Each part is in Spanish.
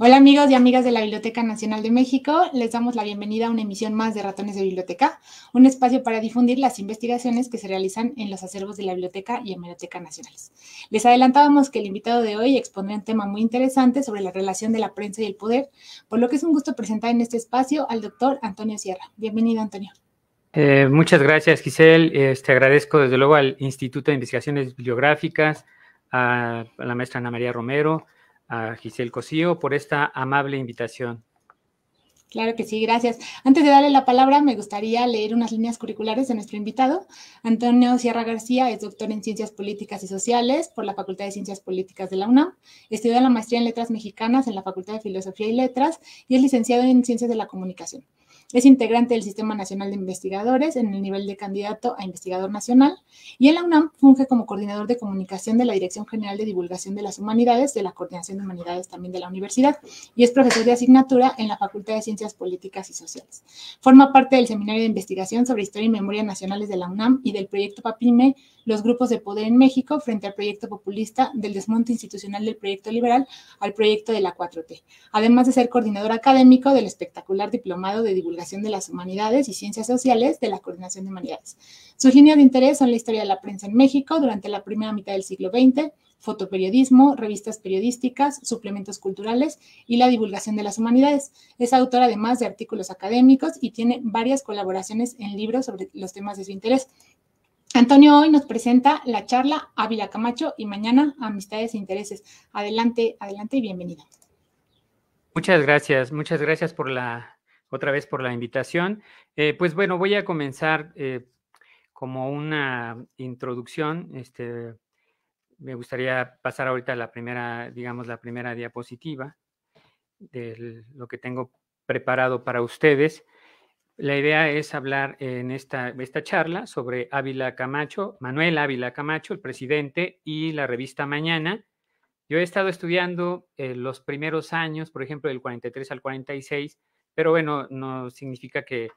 Hola amigos y amigas de la Biblioteca Nacional de México, les damos la bienvenida a una emisión más de Ratones de Biblioteca, un espacio para difundir las investigaciones que se realizan en los acervos de la Biblioteca y biblioteca Nacionales. Les adelantábamos que el invitado de hoy expondrá un tema muy interesante sobre la relación de la prensa y el poder, por lo que es un gusto presentar en este espacio al doctor Antonio Sierra. Bienvenido, Antonio. Eh, muchas gracias, Giselle. te agradezco desde luego al Instituto de Investigaciones Bibliográficas, a la maestra Ana María Romero, a Giselle Cosío por esta amable invitación. Claro que sí, gracias. Antes de darle la palabra, me gustaría leer unas líneas curriculares de nuestro invitado. Antonio Sierra García es doctor en Ciencias Políticas y Sociales por la Facultad de Ciencias Políticas de la UNAM. Estudió la maestría en Letras Mexicanas en la Facultad de Filosofía y Letras y es licenciado en Ciencias de la Comunicación. Es integrante del Sistema Nacional de Investigadores en el nivel de candidato a investigador nacional y en la UNAM funge como coordinador de comunicación de la Dirección General de Divulgación de las Humanidades, de la Coordinación de Humanidades también de la universidad y es profesor de asignatura en la Facultad de Ciencias Políticas y Sociales. Forma parte del Seminario de Investigación sobre Historia y Memoria Nacionales de la UNAM y del proyecto PAPIME los grupos de poder en México frente al proyecto populista del desmonte institucional del proyecto liberal al proyecto de la 4T, además de ser coordinador académico del espectacular diplomado de divulgación de las humanidades y ciencias sociales de la Coordinación de Humanidades. Sus líneas de interés son la historia de la prensa en México durante la primera mitad del siglo XX, fotoperiodismo, revistas periodísticas, suplementos culturales y la divulgación de las humanidades. Es autor además de artículos académicos y tiene varias colaboraciones en libros sobre los temas de su interés, Antonio hoy nos presenta la charla Ávila Camacho y mañana Amistades e Intereses. Adelante, adelante y bienvenido. Muchas gracias, muchas gracias por la, otra vez por la invitación. Eh, pues bueno, voy a comenzar eh, como una introducción. Este, me gustaría pasar ahorita la primera, digamos, la primera diapositiva de lo que tengo preparado para ustedes. La idea es hablar en esta, charla sobre Ávila Camacho, Manuel Ávila Camacho, el presidente, y la revista Mañana. Yo he estado estudiando eh, los primeros años, por ejemplo, del 43 al 46, pero bueno, no significa que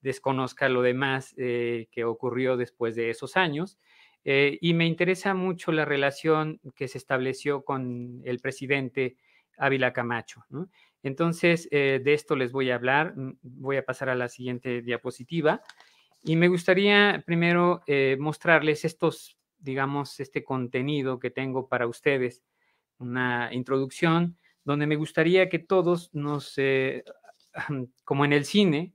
desconozca lo demás eh, que ocurrió después de esos años. Eh, y me interesa mucho la relación que se estableció con el presidente Ávila Camacho. ¿no? Entonces, eh, de esto les voy a hablar. Mm, voy a pasar a la siguiente diapositiva. Y me gustaría primero eh, mostrarles estos, digamos, este contenido que tengo para ustedes, una introducción donde me gustaría que todos nos, eh, como en el cine,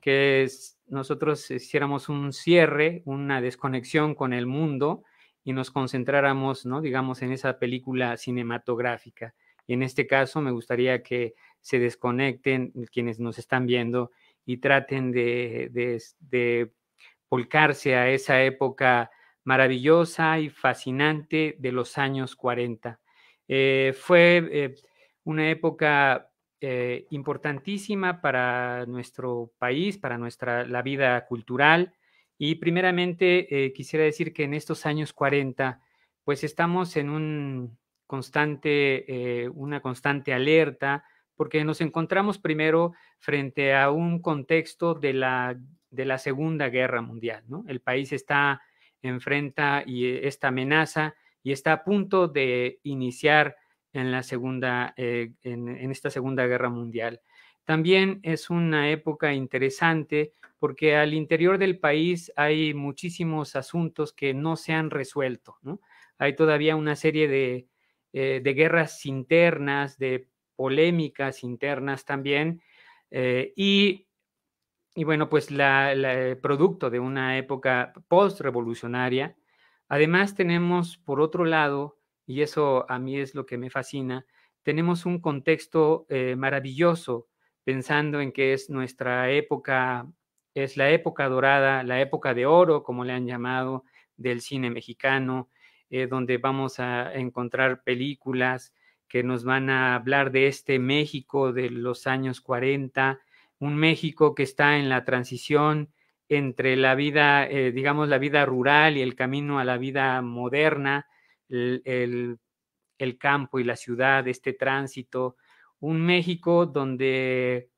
que nosotros hiciéramos un cierre, una desconexión con el mundo y nos concentráramos, ¿no? digamos, en esa película cinematográfica. Y en este caso me gustaría que se desconecten quienes nos están viendo y traten de, volcarse a esa época maravillosa y fascinante de los años 40. Eh, fue eh, una época eh, importantísima para nuestro país, para nuestra, la vida cultural. Y primeramente quisiera decir que en estos años 40, pues estamos en un constante, una constante alerta porque nos encontramos primero frente a un contexto de la, de la Segunda Guerra Mundial. ¿no? El país está enfrenta y eh, esta amenaza y está a punto de iniciar en, la segunda, eh, en, esta Segunda Guerra Mundial. También es una época interesante porque al interior del país hay muchísimos asuntos que no se han resuelto. ¿no? Hay todavía una serie de, eh, de guerras internas, de polémicas internas también. Eh, y, y, bueno, pues la, eh, producto de una época post-revolucionaria. Además tenemos, por otro lado, y eso a mí es lo que me fascina, tenemos un contexto eh, maravilloso pensando en que es nuestra época, es la época dorada, la época de oro, como le han llamado, del cine mexicano, donde vamos a encontrar películas que nos van a hablar de este México de los años 40, un México que está en la transición entre la vida, eh, digamos, la vida rural y el camino a la vida moderna, el, el campo y la ciudad, este tránsito, un México donde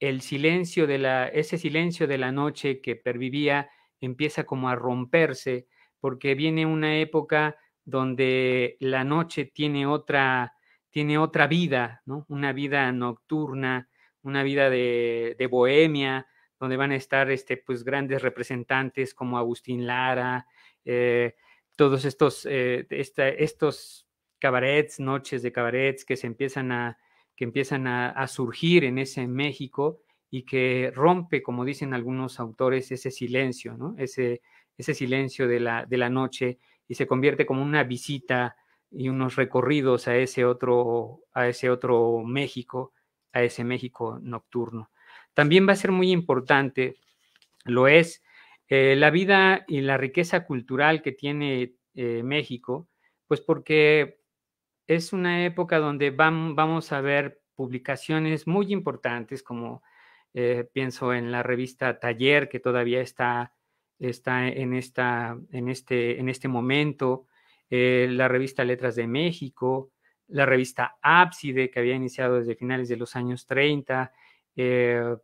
el silencio de la, ese silencio de la noche que pervivía empieza como a romperse, porque viene una época donde la noche tiene otra tiene otra vida, Una vida nocturna, una vida de, bohemia, donde van a estar este, pues, grandes representantes como Agustín Lara, eh, todos estos, eh, estos cabarets, noches de cabarets que se empiezan a, que empiezan surgir en ese México y que rompe, como dicen algunos autores, ese silencio, Ese, ese silencio de la, de la noche y se convierte como una visita y unos recorridos a ese otro, a ese otro México, a ese México nocturno. También va a ser muy importante, lo es, eh, la vida y la riqueza cultural que tiene eh, México, pues porque es una época donde vamos a ver publicaciones muy importantes, como eh, pienso en la revista Taller, que todavía está, está en, esta, en, este, en este momento, eh, la revista Letras de México, la revista Ábside, que había iniciado desde finales de los años 30, eh,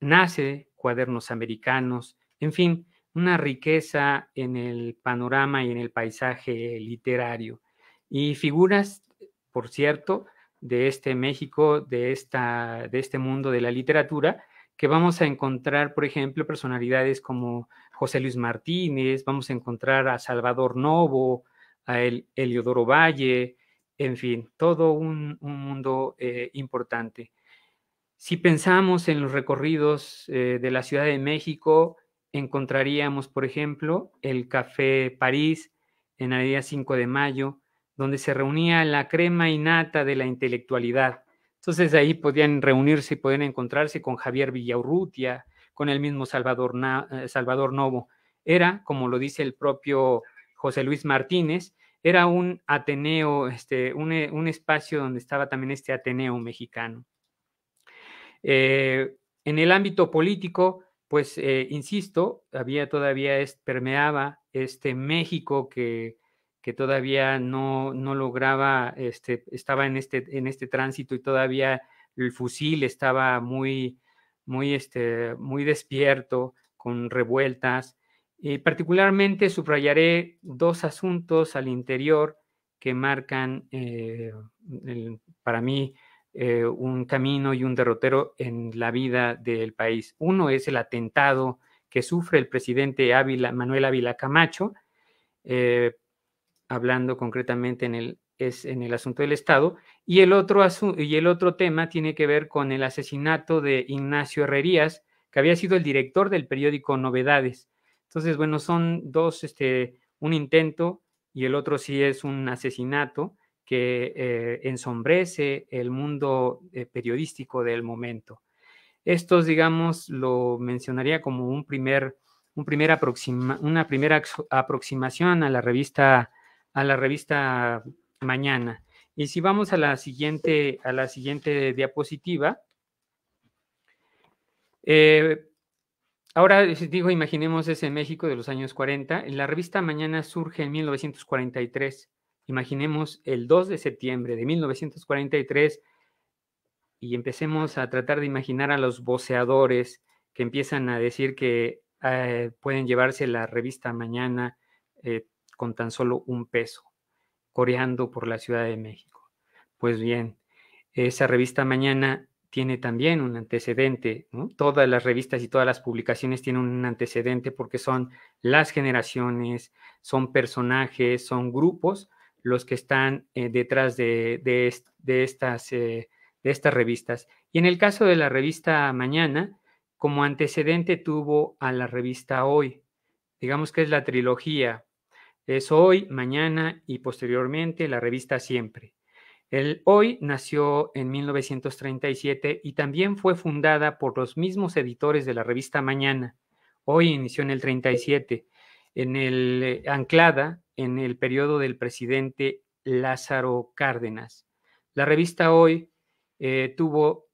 Nace, Cuadernos Americanos, en fin, una riqueza en el panorama y en el paisaje literario. Y figuras, por cierto, de este México, de, esta, de este mundo de la literatura, que vamos a encontrar, por ejemplo, personalidades como José Luis Martínez, vamos a encontrar a Salvador Novo, a el Eliodoro Valle, en fin, todo un, mundo eh, importante. Si pensamos en los recorridos eh, de la Ciudad de México, encontraríamos, por ejemplo, el Café París en la día 5 de mayo, donde se reunía la crema innata de la intelectualidad. Entonces ahí podían reunirse y podían encontrarse con Javier Villaurrutia, con el mismo Salvador, eh, Salvador Novo. Era, como lo dice el propio José Luis Martínez, era un Ateneo, este, un, eh, espacio donde estaba también este Ateneo mexicano. Eh, en el ámbito político, pues, eh, insisto, había todavía, permeaba este México que, todavía no, lograba, este, estaba en este, en este tránsito y todavía el fusil estaba muy, muy, este, muy despierto, con revueltas y eh, particularmente subrayaré dos asuntos al interior que marcan eh, para mí eh, un camino y un derrotero en la vida del país. Uno es el atentado que sufre el presidente Ávila, Manuel Ávila Camacho, hablando concretamente en el, en el asunto del Estado, y el, otro y el otro tema tiene que ver con el asesinato de Ignacio Herrerías, que había sido el director del periódico Novedades entonces, bueno, son dos, este, un intento y el otro sí es un asesinato que eh, ensombrece el mundo eh, periodístico del momento. Estos, digamos, lo mencionaría como un primer, un una primera aproximación a la revista, a la revista Mañana. Y si vamos a la siguiente, a la siguiente diapositiva, eh, Ahora, eh, digo, imaginemos ese México de los años 40. La revista Mañana surge en 1943. Imaginemos el 2 de septiembre de 1943 y empecemos a tratar de imaginar a los voceadores que empiezan a decir que eh, pueden llevarse la revista Mañana eh, con tan solo un peso, coreando por la Ciudad de México. Pues bien, esa revista Mañana tiene también un antecedente, todas las revistas y todas las publicaciones tienen un antecedente porque son las generaciones, son personajes, son grupos los que están eh, detrás eh, de estas revistas. Y en el caso de la revista Mañana, como antecedente tuvo a la revista Hoy, digamos que es la trilogía, es Hoy, Mañana y posteriormente la revista Siempre. El Hoy nació en 1937 y también fue fundada por los mismos editores de la revista Mañana. Hoy inició en el 37, en el eh, anclada en el periodo del presidente Lázaro Cárdenas. La revista Hoy eh, tuvo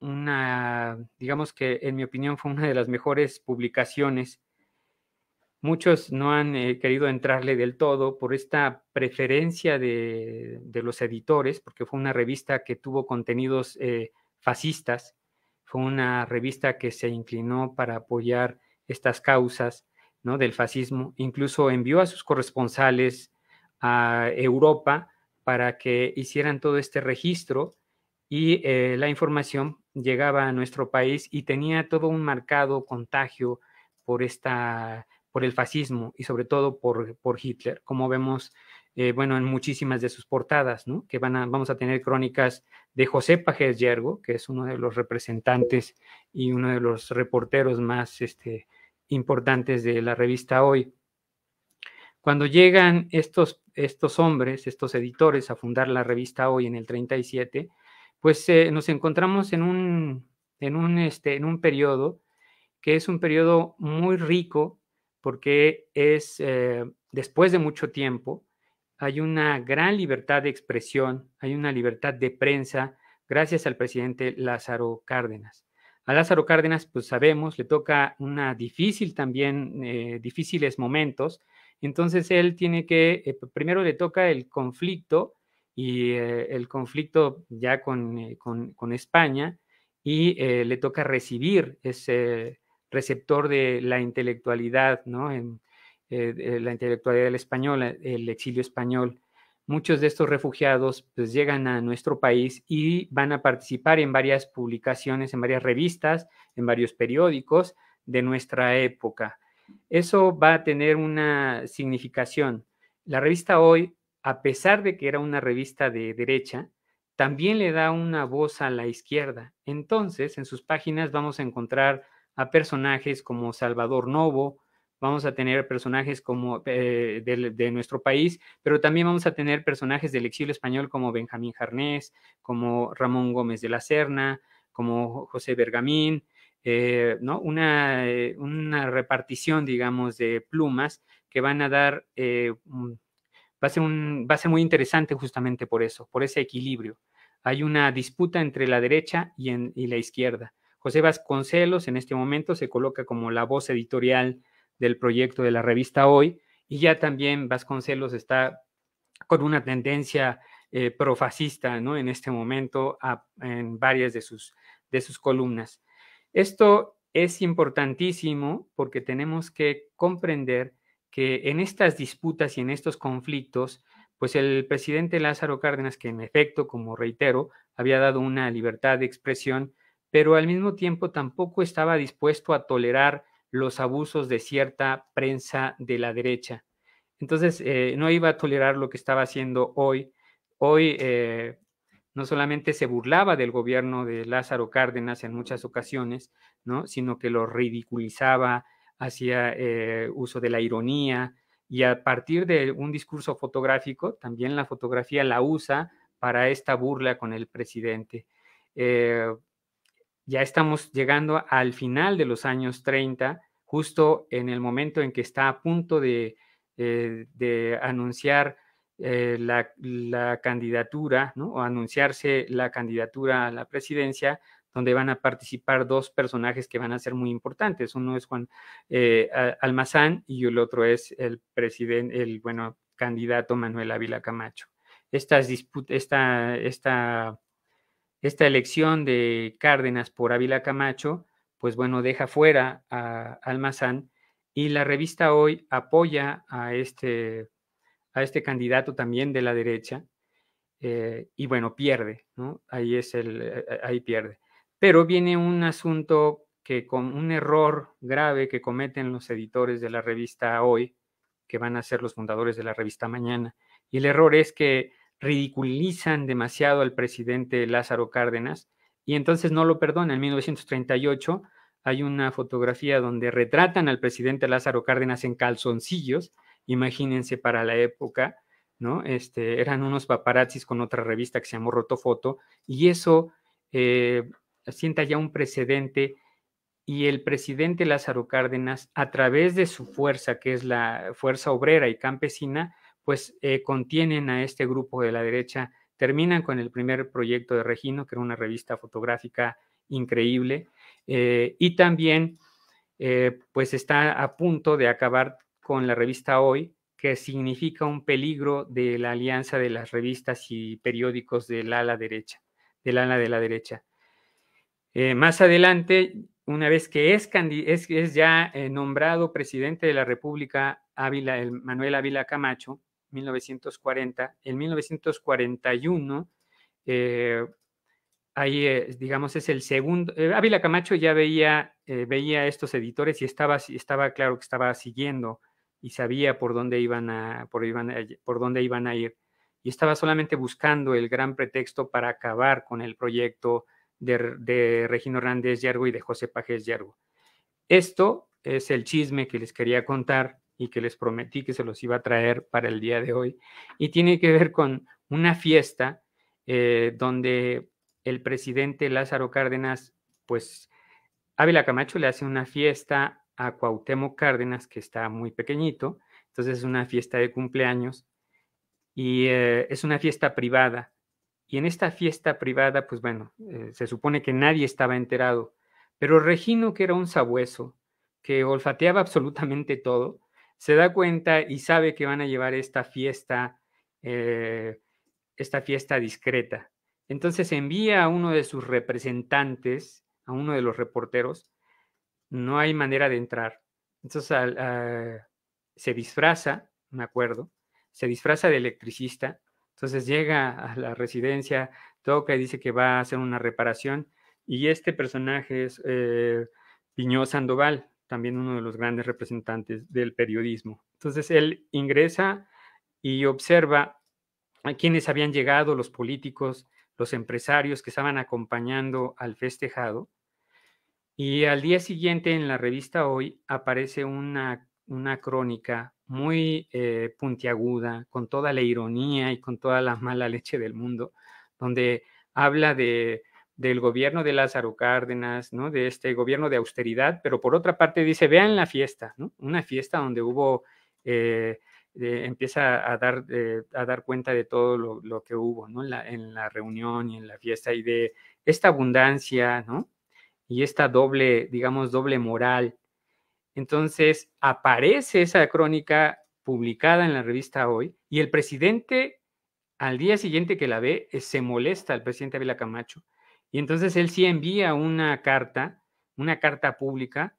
una, digamos que en mi opinión fue una de las mejores publicaciones Muchos no han eh, querido entrarle del todo por esta preferencia de, los editores, porque fue una revista que tuvo contenidos eh, fascistas, fue una revista que se inclinó para apoyar estas causas ¿no? del fascismo. Incluso envió a sus corresponsales a Europa para que hicieran todo este registro y eh, la información llegaba a nuestro país y tenía todo un marcado contagio por esta por el fascismo y sobre todo por, Hitler, como vemos, eh, bueno, en muchísimas de sus portadas, ¿no? Que van vamos a tener crónicas de José Pajes Yergo, que es uno de los representantes y uno de los reporteros más este, importantes de la revista Hoy. Cuando llegan estos, estos hombres, estos editores a fundar la revista Hoy en el 37, pues eh, nos encontramos en un, en, un, este, en un periodo que es un periodo muy rico porque es eh, después de mucho tiempo, hay una gran libertad de expresión, hay una libertad de prensa, gracias al presidente Lázaro Cárdenas. A Lázaro Cárdenas, pues sabemos, le toca una difícil también, eh, difíciles momentos. Entonces él tiene que, eh, primero le toca el conflicto y el conflicto ya con, con España y le toca recibir ese, receptor de la intelectualidad, ¿no? En, eh, la intelectualidad del español, eh, el exilio español. Muchos de estos refugiados pues, llegan a nuestro país y van a participar en varias publicaciones, en varias revistas, en varios periódicos de nuestra época. Eso va a tener una significación. La revista Hoy, a pesar de que era una revista de derecha, también le da una voz a la izquierda. Entonces, en sus páginas vamos a encontrar a personajes como Salvador Novo, vamos a tener personajes como eh, de, nuestro país, pero también vamos a tener personajes del exilio español como Benjamín Jarnés, como Ramón Gómez de la Serna, como José Bergamín, eh, ¿no? Eh, una, repartición, digamos, de plumas que van a dar, va, a ser muy interesante justamente por eso, por ese equilibrio. Hay una disputa entre la derecha y la izquierda José Vasconcelos en este momento se coloca como la voz editorial del proyecto de la revista Hoy y ya también Vasconcelos está con una tendencia eh, profascista ¿no? en este momento en varias de sus, de sus columnas. Esto es importantísimo porque tenemos que comprender que en estas disputas y en estos conflictos, pues el presidente Lázaro Cárdenas, que en efecto, como reitero, había dado una libertad de expresión, pero al mismo tiempo tampoco estaba dispuesto a tolerar los abusos de cierta prensa de la derecha. Entonces, eh, no iba a tolerar lo que estaba haciendo hoy. Hoy eh, no solamente se burlaba del gobierno de Lázaro Cárdenas en muchas ocasiones, ¿no? sino que lo ridiculizaba, hacía eh, uso de la ironía y a partir de un discurso fotográfico, también la fotografía la usa para esta burla con el presidente ya estamos llegando al final de los años 30, justo en el momento en que está a punto de, eh, anunciar eh, la, candidatura, o anunciarse la candidatura a la presidencia, donde van a participar dos personajes que van a ser muy importantes. Uno es Juan eh, Almazán y el otro es el presidente, el bueno, candidato Manuel Ávila Camacho. Estas esta, esta esta elección de Cárdenas por Ávila Camacho, pues bueno, deja fuera a Almazán y la revista Hoy apoya a este, a este candidato también de la derecha eh, y bueno, pierde, ¿no? Ahí es el, eh, eh, ahí pierde. Pero viene un asunto que con un error grave que cometen los editores de la revista Hoy, que van a ser los fundadores de la revista mañana. Y el error es que ridiculizan demasiado al presidente Lázaro Cárdenas y entonces no lo perdonan. En 1938 hay una fotografía donde retratan al presidente Lázaro Cárdenas en calzoncillos, imagínense para la época, ¿no? Este, eran unos paparazzis con otra revista que se llamó Rotofoto y eso eh, sienta ya un precedente y el presidente Lázaro Cárdenas, a través de su fuerza, que es la fuerza obrera y campesina, pues eh, contienen a este grupo de la derecha, terminan con el primer proyecto de Regino, que era una revista fotográfica increíble, eh, y también eh, pues está a punto de acabar con la revista Hoy, que significa un peligro de la alianza de las revistas y periódicos del ala derecha, del ala de la derecha. más adelante, una vez que es, es ya nombrado presidente de la República, Ávila, el Manuel Ávila Camacho, 1940. En 1941, eh, ahí, eh, digamos, es el segundo. Eh, Ávila Camacho ya veía, veía estos editores y estaba, claro que estaba siguiendo y sabía por dónde iban a, por, dónde iban a ir. Y estaba solamente buscando el gran pretexto para acabar con el proyecto de, Regino Hernández Yergo y de José Pajes Yergo. Esto es el chisme que les quería contar y que les prometí que se los iba a traer para el día de hoy. Y tiene que ver con una fiesta eh, donde el presidente Lázaro Cárdenas, pues Ávila Camacho le hace una fiesta a Cuauhtémoc Cárdenas, que está muy pequeñito, entonces es una fiesta de cumpleaños y eh, es una fiesta privada. Y en esta fiesta privada, pues bueno, eh, se supone que nadie estaba enterado, pero Regino, que era un sabueso, que olfateaba absolutamente todo, se da cuenta y sabe que van a llevar esta fiesta, eh, esta fiesta discreta. Entonces envía a uno de sus representantes, a uno de los reporteros, no hay manera de entrar. Entonces ah, se disfraza, me acuerdo, se disfraza de electricista, entonces llega a la residencia, toca y dice que va a hacer una reparación y este personaje es eh, Piñó Sandoval, también uno de los grandes representantes del periodismo. Entonces él ingresa y observa a quienes habían llegado, los políticos, los empresarios que estaban acompañando al festejado. Y al día siguiente en la revista Hoy aparece una, una crónica muy eh, puntiaguda, con toda la ironía y con toda la mala leche del mundo, donde habla de del gobierno de Lázaro Cárdenas, ¿no? De este gobierno de austeridad, pero por otra parte dice, vean la fiesta, ¿no? Una fiesta donde hubo, eh, empieza a dar, eh, a dar cuenta de todo lo, que hubo, ¿no? La, en la reunión y en la fiesta y de esta abundancia, ¿no? Y esta doble, digamos, doble moral. Entonces, aparece esa crónica publicada en la revista Hoy y el presidente, al día siguiente que la ve, eh, se molesta al presidente Ávila Camacho y entonces él sí envía una carta, una carta pública,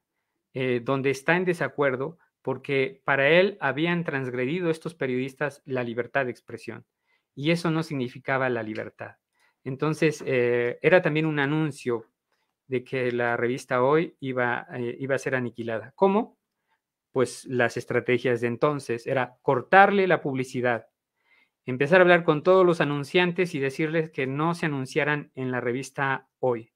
eh, donde está en desacuerdo porque para él habían transgredido estos periodistas la libertad de expresión y eso no significaba la libertad. Entonces eh, era también un anuncio de que la revista Hoy iba, eh, iba a ser aniquilada. ¿Cómo? Pues las estrategias de entonces era cortarle la publicidad empezar a hablar con todos los anunciantes y decirles que no se anunciaran en la revista hoy.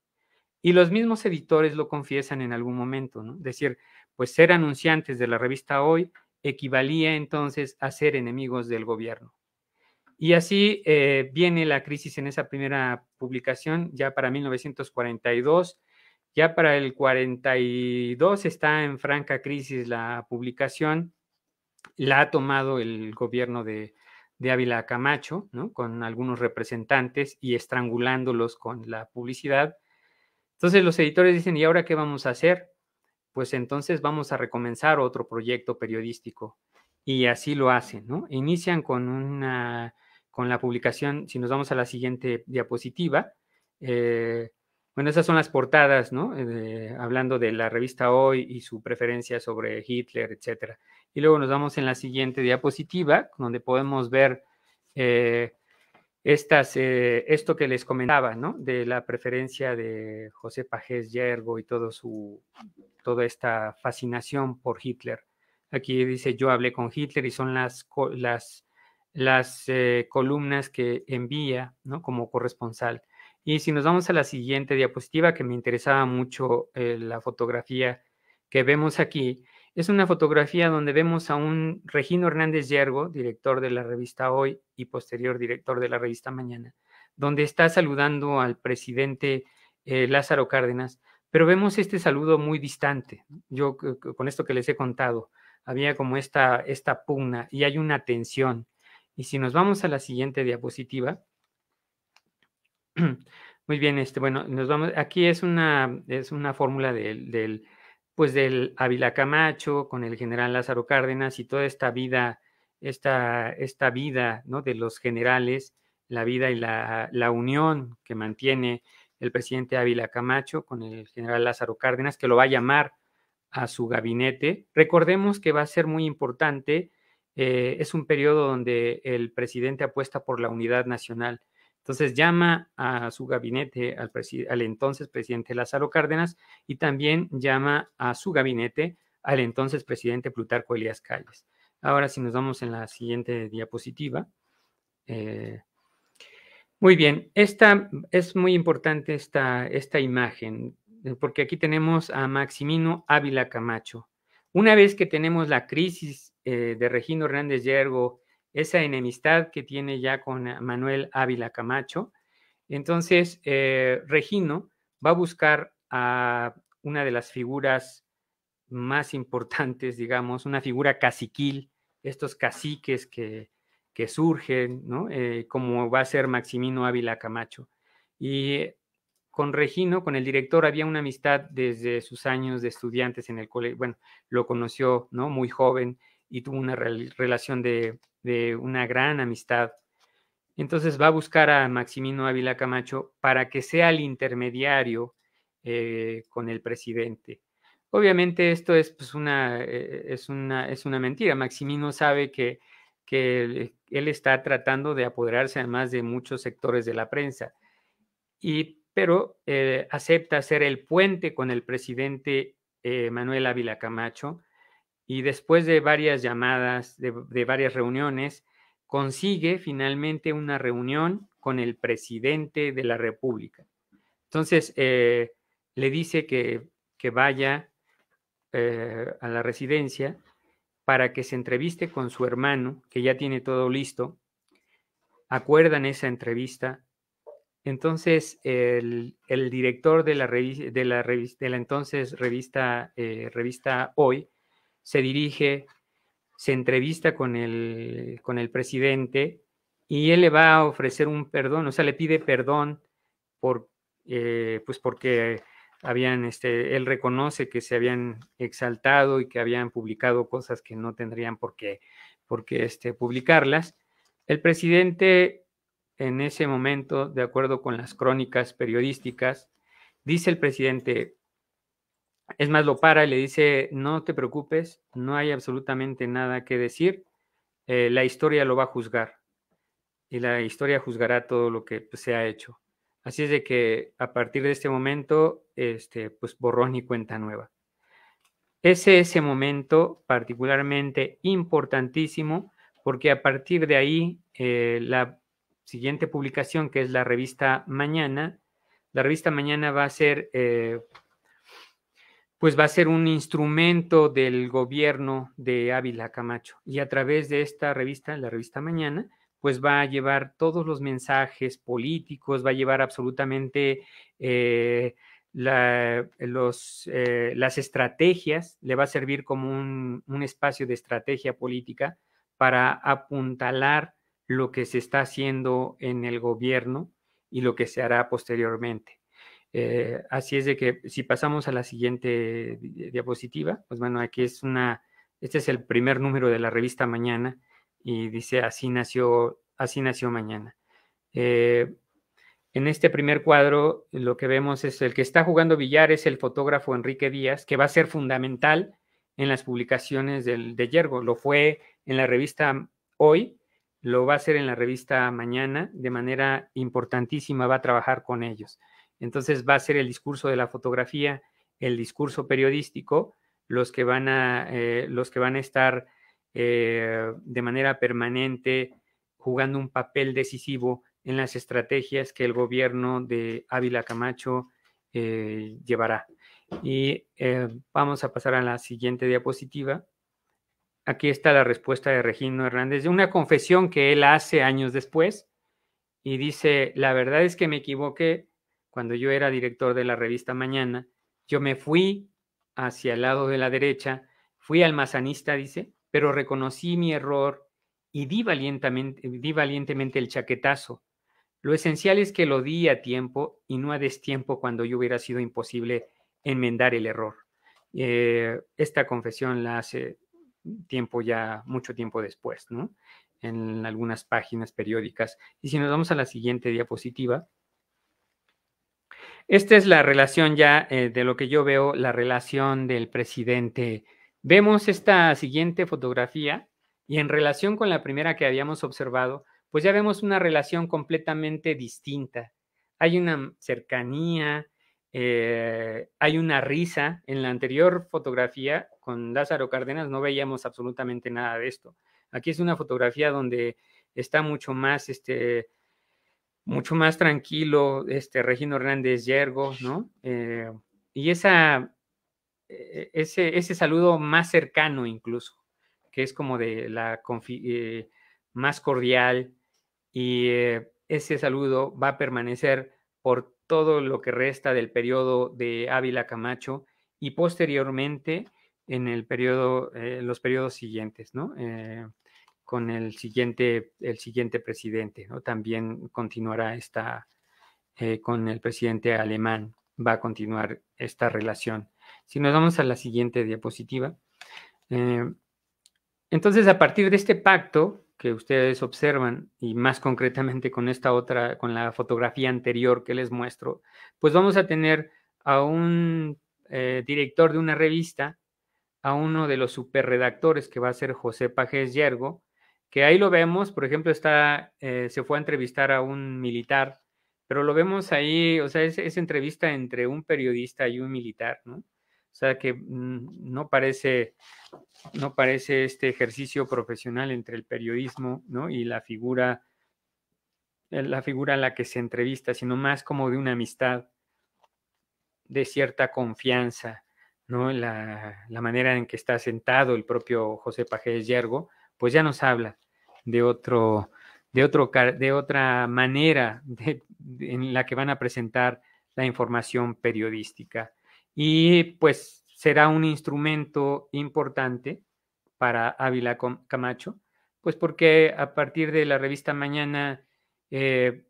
Y los mismos editores lo confiesan en algún momento, ¿no? Decir, pues ser anunciantes de la revista hoy equivalía entonces a ser enemigos del gobierno. Y así eh, viene la crisis en esa primera publicación, ya para 1942. Ya para el 42 está en franca crisis la publicación. La ha tomado el gobierno de, de Ávila Camacho, ¿no? Con algunos representantes y estrangulándolos con la publicidad. Entonces los editores dicen, ¿y ahora qué vamos a hacer? Pues entonces vamos a recomenzar otro proyecto periodístico. Y así lo hacen, ¿no? Inician con una, con la publicación, si nos vamos a la siguiente diapositiva, eh, bueno, esas son las portadas, ¿no? Eh, hablando de la revista Hoy y su preferencia sobre Hitler, etcétera. Y luego nos vamos en la siguiente diapositiva, donde podemos ver eh, estas, eh, esto que les comentaba, ¿no? De la preferencia de José Pajés Yergo y todo su, toda esta fascinación por Hitler. Aquí dice, yo hablé con Hitler y son las, las, las columnas que envía, ¿no? Como corresponsal. Y si nos vamos a la siguiente diapositiva, que me interesaba mucho eh, la fotografía que vemos aquí, es una fotografía donde vemos a un Regino Hernández Yergo, director de la revista Hoy y posterior director de la revista Mañana, donde está saludando al presidente eh, Lázaro Cárdenas, pero vemos este saludo muy distante. Yo con esto que les he contado, había como esta, esta pugna y hay una tensión. Y si nos vamos a la siguiente diapositiva, muy bien, este, bueno, nos vamos. Aquí es una, es una fórmula del, pues del Ávila Camacho con el general Lázaro Cárdenas y toda esta vida, esta, esta vida, ¿no? De los generales, la vida y la, unión que mantiene el presidente Ávila Camacho con el general Lázaro Cárdenas, que lo va a llamar a su gabinete. Recordemos que va a ser muy importante. Eh, es un periodo donde el presidente apuesta por la unidad nacional entonces llama a su gabinete al, entonces presidente Lázaro Cárdenas y también llama a su gabinete al entonces presidente Plutarco Elías Calles. Ahora si nos vamos en la siguiente diapositiva. Eh, muy bien, esta es muy importante esta, esta imagen, eh, porque aquí tenemos a Maximino Ávila Camacho. Una vez que tenemos la crisis eh, de Regino Hernández Yergo esa enemistad que tiene ya con eh, Manuel Ávila Camacho. Entonces, eh, Regino va a buscar a una de las figuras más importantes, digamos, una figura caciquil, estos caciques que, que surgen, ¿no? Eh, como va a ser Maximino Ávila Camacho. Y con Regino, con el director, había una amistad desde sus años de estudiantes en el colegio, bueno, lo conoció, ¿no? Muy joven y tuvo una relación de, una gran amistad. Entonces va a buscar a Maximino Ávila Camacho para que sea el intermediario eh, con el presidente. Obviamente esto es, pues, una, eh, es, una, es una mentira. Maximino sabe que, que él está tratando de apoderarse además de muchos sectores de la prensa, y, pero eh, acepta ser el puente con el presidente Manuel Ávila Camacho y después de varias llamadas, de, varias reuniones, consigue finalmente una reunión con el presidente de la República. Entonces, eh, le dice que, vaya eh, a la residencia para que se entreviste con su hermano, que ya tiene todo listo. Acuerdan esa entrevista. Entonces, el, director de la, de la, de la entonces revista, eh, revista Hoy se dirige, se entrevista con el, con el presidente y él le va a ofrecer un perdón, o sea, le pide perdón por, eh, pues porque habían, este, él reconoce que se habían exaltado y que habían publicado cosas que no tendrían por qué, este, publicarlas. El presidente en ese momento, de acuerdo con las crónicas periodísticas, dice el presidente, es más, lo para y le dice, no te preocupes, no hay absolutamente nada que decir, eh, la historia lo va a juzgar y la historia juzgará todo lo que pues, se ha hecho. Así es de que a partir de este momento, este, pues borrón y cuenta nueva. Ese Es ese momento particularmente importantísimo porque a partir de ahí eh, la siguiente publicación, que es la revista Mañana, la revista Mañana va a ser eh, pues va a ser un instrumento del gobierno de Ávila Camacho. Y a través de esta revista, la revista Mañana, pues va a llevar todos los mensajes políticos, va a llevar absolutamente eh, eh, las estrategias, le va a servir como un espacio de estrategia política para apuntalar lo que se está haciendo en el gobierno y lo que se hará posteriormente. Eh, así es de que si pasamos a la siguiente diapositiva, pues bueno, aquí es una, este es el primer número de la revista Mañana y dice así nació, así nació Mañana. Eh, en este primer cuadro lo que vemos es el que está jugando billar es el fotógrafo Enrique Díaz, que va a ser fundamental en las publicaciones del, de Yergo. Lo fue en la revista Hoy, lo va a hacer en la revista Mañana de manera importantísima, va a trabajar con ellos. Entonces va a ser el discurso de la fotografía, el discurso periodístico, los que van a, eh, los que van a estar eh, de manera permanente jugando un papel decisivo en las estrategias que el gobierno de Ávila Camacho eh, llevará. Y vamos a pasar a la siguiente diapositiva. Aquí está la respuesta de Regino Hernández, de una confesión que él hace años después y dice, la verdad es que me equivoqué cuando yo era director de la revista Mañana, yo me fui hacia el lado de la derecha, fui al mazanista, dice, pero reconocí mi error y di valientemente, el chaquetazo. Lo esencial es que lo di a tiempo y no a destiempo cuando yo hubiera sido imposible enmendar el error. Eh, esta confesión la hace tiempo ya, mucho tiempo después, ¿no? En algunas páginas periódicas. Y si nos vamos a la siguiente diapositiva, esta es la relación ya eh, de lo que yo veo, la relación del presidente. Vemos esta siguiente fotografía y en relación con la primera que habíamos observado, pues ya vemos una relación completamente distinta. Hay una cercanía, eh, hay una risa. En la anterior fotografía con Lázaro Cárdenas no veíamos absolutamente nada de esto. Aquí es una fotografía donde está mucho más este, mucho más tranquilo, este Regino Hernández Yergo, ¿no? Eh, y esa, e, e, ese, ese, saludo más cercano incluso, que es como de la eh, más cordial y eh, ese saludo va a permanecer por todo lo que resta del periodo de Ávila Camacho y posteriormente en el periodo, los periodos siguientes, ¿no? con el siguiente, el siguiente presidente. ¿no? También continuará esta, eh, con el presidente alemán, va a continuar esta relación. Si nos vamos a la siguiente diapositiva. Eh, entonces, a partir de este pacto que ustedes observan, y más concretamente con esta otra, con la fotografía anterior que les muestro, pues vamos a tener a un eh, director de una revista, a uno de los superredactores que va a ser José Pajés Yergo, que ahí lo vemos, por ejemplo, está, eh, se fue a entrevistar a un militar, pero lo vemos ahí, o sea, es, entrevista entre un periodista y un militar, ¿no? O sea que mm, no parece, no parece este ejercicio profesional entre el periodismo y la figura, eh, la figura a la que se entrevista, sino más como de una amistad, de cierta confianza, ¿no? La, la manera en que está sentado el propio José Pajés Yergo, pues ya nos habla de otro, de otro, de otra manera en la que van a presentar la información periodística. Y pues será un instrumento importante para Ávila Camacho, pues porque a partir de la revista Mañana eh,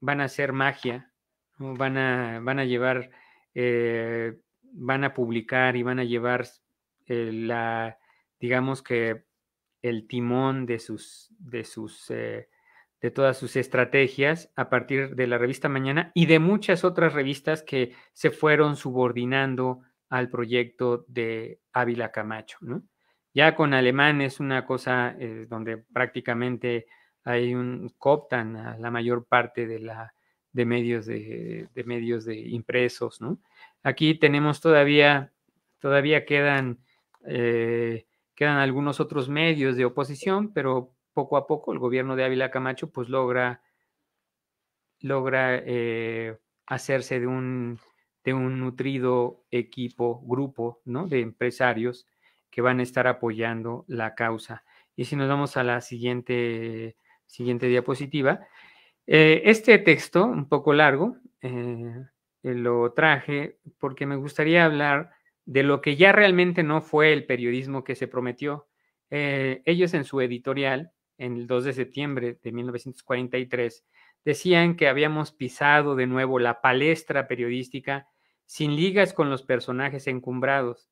van a hacer magia, van, a, van a llevar, eh, van a publicar y van a llevar eh, la, digamos que el timón de sus, de sus, eh, de todas sus estrategias a partir de la revista Mañana y de muchas otras revistas que se fueron subordinando al proyecto de Ávila Camacho, ¿no? Ya con Alemán es una cosa eh, donde prácticamente hay un cooptan a la mayor parte de la de medios de, de medios de impresos, ¿no? Aquí tenemos todavía todavía quedan eh, Quedan algunos otros medios de oposición, pero poco a poco el gobierno de Ávila Camacho pues logra, logra eh, hacerse de un, de un nutrido equipo, grupo ¿no? de empresarios que van a estar apoyando la causa. Y si nos vamos a la siguiente, siguiente diapositiva, eh, este texto, un poco largo, eh, lo traje porque me gustaría hablar de lo que ya realmente no fue el periodismo que se prometió. Eh, ellos en su editorial, en el 2 de septiembre de 1943, decían que habíamos pisado de nuevo la palestra periodística sin ligas con los personajes encumbrados,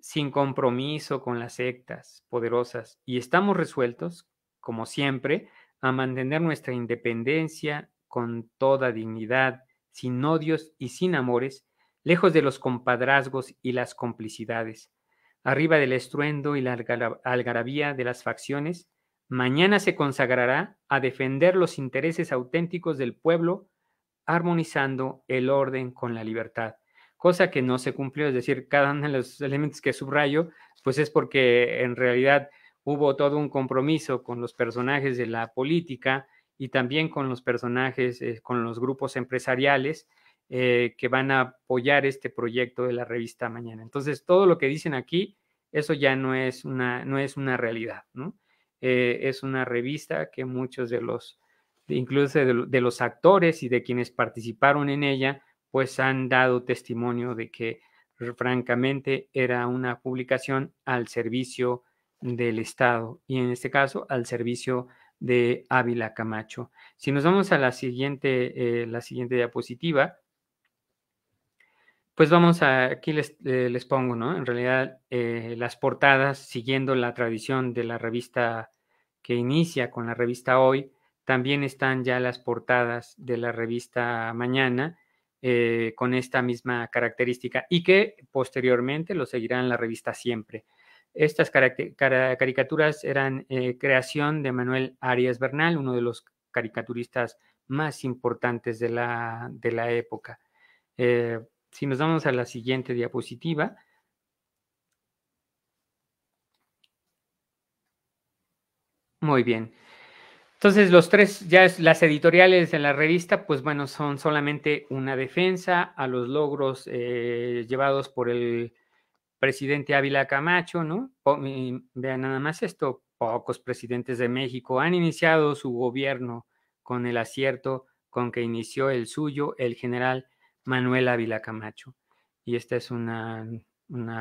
sin compromiso con las sectas poderosas, y estamos resueltos, como siempre, a mantener nuestra independencia con toda dignidad, sin odios y sin amores, lejos de los compadrazgos y las complicidades, arriba del estruendo y la algarabía de las facciones, mañana se consagrará a defender los intereses auténticos del pueblo, armonizando el orden con la libertad, cosa que no se cumplió, es decir, cada uno de los elementos que subrayo, pues es porque en realidad hubo todo un compromiso con los personajes de la política y también con los personajes, eh, con los grupos empresariales, eh, que van a apoyar este proyecto de la revista mañana. Entonces, todo lo que dicen aquí, eso ya no es una, no es una realidad, ¿no? Eh, es una revista que muchos de los, incluso de, los actores y de quienes participaron en ella, pues han dado testimonio de que francamente era una publicación al servicio del Estado y en este caso al servicio de Ávila Camacho. Si nos vamos a la siguiente, eh, la siguiente diapositiva, pues vamos a, aquí les, eh, les pongo, ¿no? En realidad, eh, las portadas, siguiendo la tradición de la revista que inicia con la revista Hoy, también están ya las portadas de la revista Mañana eh, con esta misma característica y que posteriormente lo seguirán la revista Siempre. Estas caricaturas eran creación de Manuel Arias Bernal, uno de los caricaturistas más importantes de la, de la época. Si nos vamos a la siguiente diapositiva, Muy bien. Entonces, los tres, ya las editoriales de la revista, pues bueno, son solamente una defensa a los logros eh, llevados por el presidente Ávila Camacho, ¿no? vean nada más esto, pocos presidentes de México han iniciado su gobierno con el acierto con que inició el suyo el general Manuel Ávila Camacho. Y esta es una,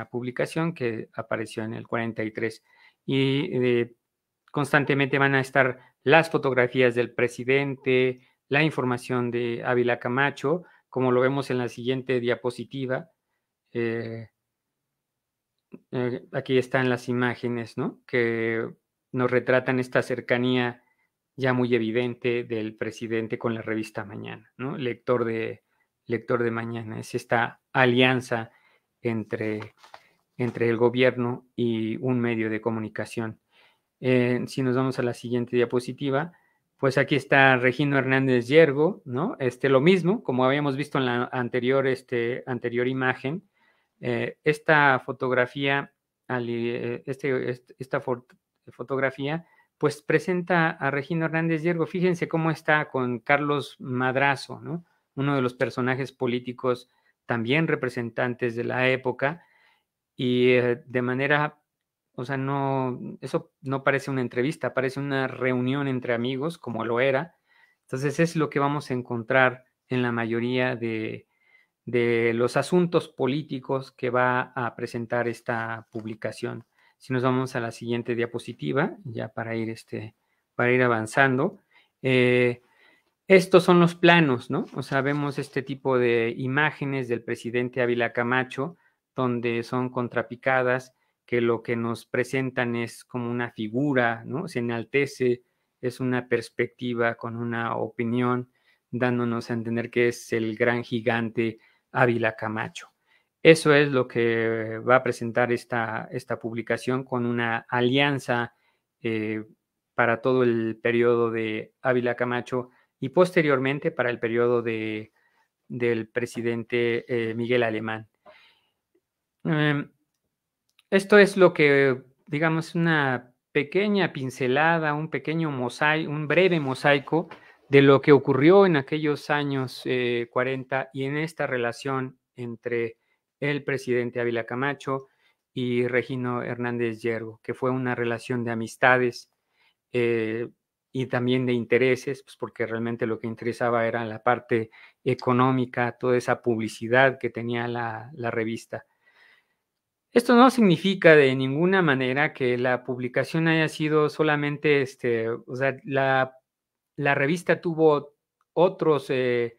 publicación que apareció en el 43. Y eh, constantemente van a estar las fotografías del presidente, la información de Ávila Camacho, como lo vemos en la siguiente diapositiva. Eh, eh, aquí están las imágenes, ¿no? Que nos retratan esta cercanía ya muy evidente del presidente con la revista Mañana, ¿no? Lector de, lector de mañana, es esta alianza entre, entre el gobierno y un medio de comunicación. Eh, si nos vamos a la siguiente diapositiva, pues aquí está Regino Hernández Yergo, ¿no? Este, lo mismo, como habíamos visto en la anterior, este, anterior imagen, eh, esta fotografía, eh, este, este, esta fotografía, pues presenta a Regino Hernández Yergo. Fíjense cómo está con Carlos Madrazo, ¿no? uno de los personajes políticos también representantes de la época y eh, de manera, o sea, no, eso no parece una entrevista, parece una reunión entre amigos como lo era. Entonces es lo que vamos a encontrar en la mayoría de, los asuntos políticos que va a presentar esta publicación. Si nos vamos a la siguiente diapositiva, ya para ir, este, para ir avanzando, eh, estos son los planos, ¿no? O sea, vemos este tipo de imágenes del presidente Ávila Camacho, donde son contrapicadas, que lo que nos presentan es como una figura, ¿no? Se enaltece, es una perspectiva con una opinión, dándonos a entender que es el gran gigante Ávila Camacho. Eso es lo que va a presentar esta, publicación con una alianza eh, para todo el periodo de Ávila Camacho y posteriormente para el periodo del presidente eh, Miguel Alemán. Em, esto es lo que, digamos, una pequeña pincelada, un pequeño mosaico, un breve mosaico de lo que ocurrió en aquellos años 40 eh, y en esta relación entre el presidente Ávila Camacho y Regino Hernández Yergo, que fue una relación de amistades eh, y también de intereses, pues, porque realmente lo que interesaba era la parte económica, toda esa publicidad que tenía la, revista. Esto no significa de ninguna manera que la publicación haya sido solamente, este, o sea, la, revista tuvo otros, eh,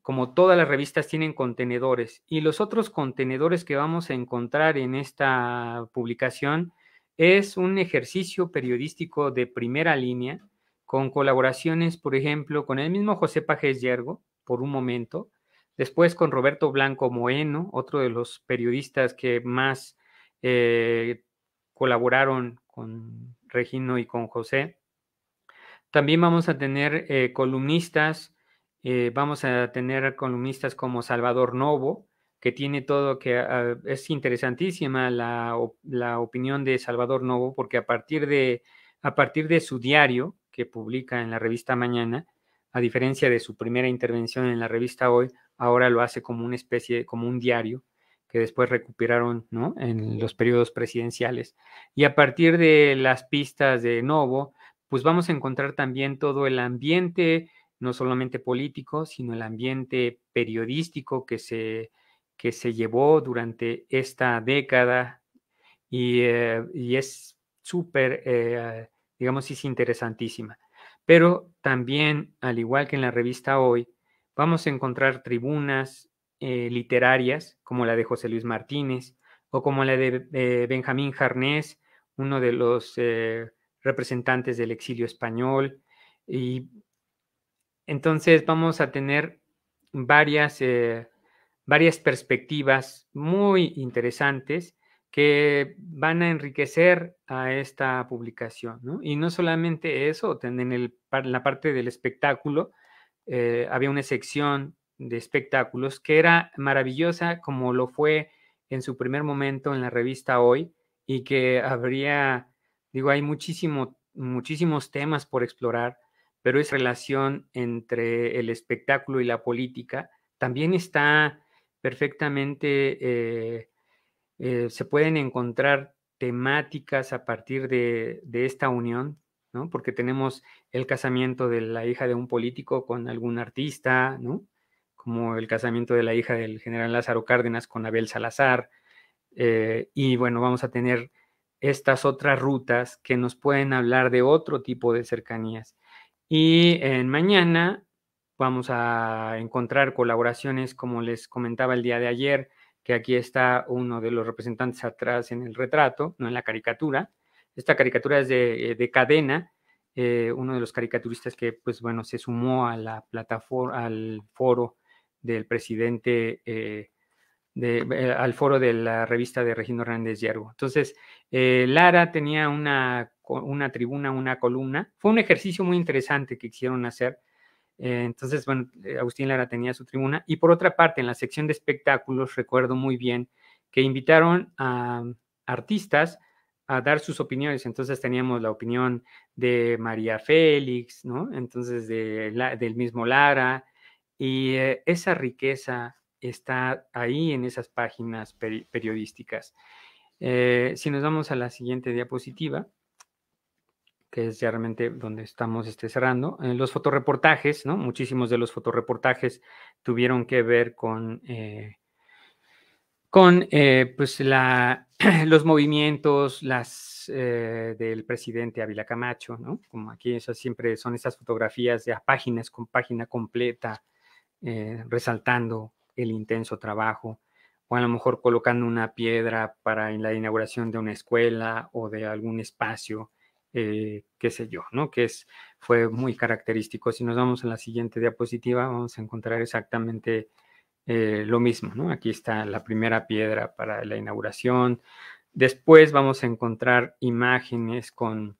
como todas las revistas tienen contenedores, y los otros contenedores que vamos a encontrar en esta publicación, es un ejercicio periodístico de primera línea, con colaboraciones, por ejemplo, con el mismo José Pajes Yergo, por un momento, después con Roberto Blanco Moeno, otro de los periodistas que más eh, colaboraron con Regino y con José. También vamos a tener eh, columnistas, eh, vamos a tener columnistas como Salvador Novo, que tiene todo, que ah, es interesantísima la, la, opinión de Salvador Novo, porque a partir, de, a partir de su diario que publica en la revista Mañana, a diferencia de su primera intervención en la revista Hoy, ahora lo hace como una especie, como un diario que después recuperaron ¿no? en los periodos presidenciales. Y a partir de las pistas de Novo, pues vamos a encontrar también todo el ambiente, no solamente político, sino el ambiente periodístico que se, que se llevó durante esta década y, eh, es súper, eh, digamos, es interesantísima. Pero también, al igual que en la revista Hoy, vamos a encontrar tribunas eh, literarias como la de José Luis Martínez o como la de Benjamín Jarnés, uno de los representantes del exilio español. Y entonces vamos a tener varias varias perspectivas muy interesantes que van a enriquecer a esta publicación. Y no solamente eso, en, la parte del espectáculo eh, había una sección de espectáculos que era maravillosa como lo fue en su primer momento en la revista Hoy y que habría, digo, hay muchísimo, muchísimos temas por explorar, pero esa relación entre el espectáculo y la política también está perfectamente eh, eh, se pueden encontrar temáticas a partir de, esta unión, ¿no? Porque tenemos el casamiento de la hija de un político con algún artista, ¿no? Como el casamiento de la hija del general Lázaro Cárdenas con Abel Salazar. Eh, y bueno, vamos a tener estas otras rutas que nos pueden hablar de otro tipo de cercanías. Y en mañana vamos a encontrar colaboraciones, como les comentaba el día de ayer, que aquí está uno de los representantes atrás en el retrato, no en la caricatura. Esta caricatura es de, eh, Cadena, eh, uno de los caricaturistas que, pues bueno, se sumó a la plataforma, al foro del presidente, eh, al foro de la revista de Regino Hernández Yergo. Entonces, Lara tenía una, una tribuna, una columna. Fue un ejercicio muy interesante que quisieron hacer eh, entonces, bueno, eh, Agustín Lara tenía su tribuna. Y por otra parte, en la sección de espectáculos, recuerdo muy bien que invitaron a mm, artistas a dar sus opiniones. Entonces teníamos la opinión de María Félix, ¿no? Entonces del mismo Lara. Y eh, esa riqueza está ahí en esas páginas periodísticas. si nos vamos a la siguiente diapositiva, que es realmente donde estamos este, cerrando, eh, los fotoreportajes, ¿no? Muchísimos de los fotoreportajes tuvieron que ver con, eh, con eh, pues los movimientos, las del presidente Ávila Camacho, ¿no? Como aquí siempre son esas fotografías de páginas con página completa, resaltando el intenso trabajo, o a lo mejor colocando una piedra para la inauguración de una escuela o de algún espacio eh, qué sé yo, ¿no? Que es, fue muy característico. Si nos vamos a la siguiente diapositiva, vamos a encontrar exactamente eh, lo mismo, ¿no? Aquí está la primera piedra para la inauguración. Después vamos a encontrar imágenes con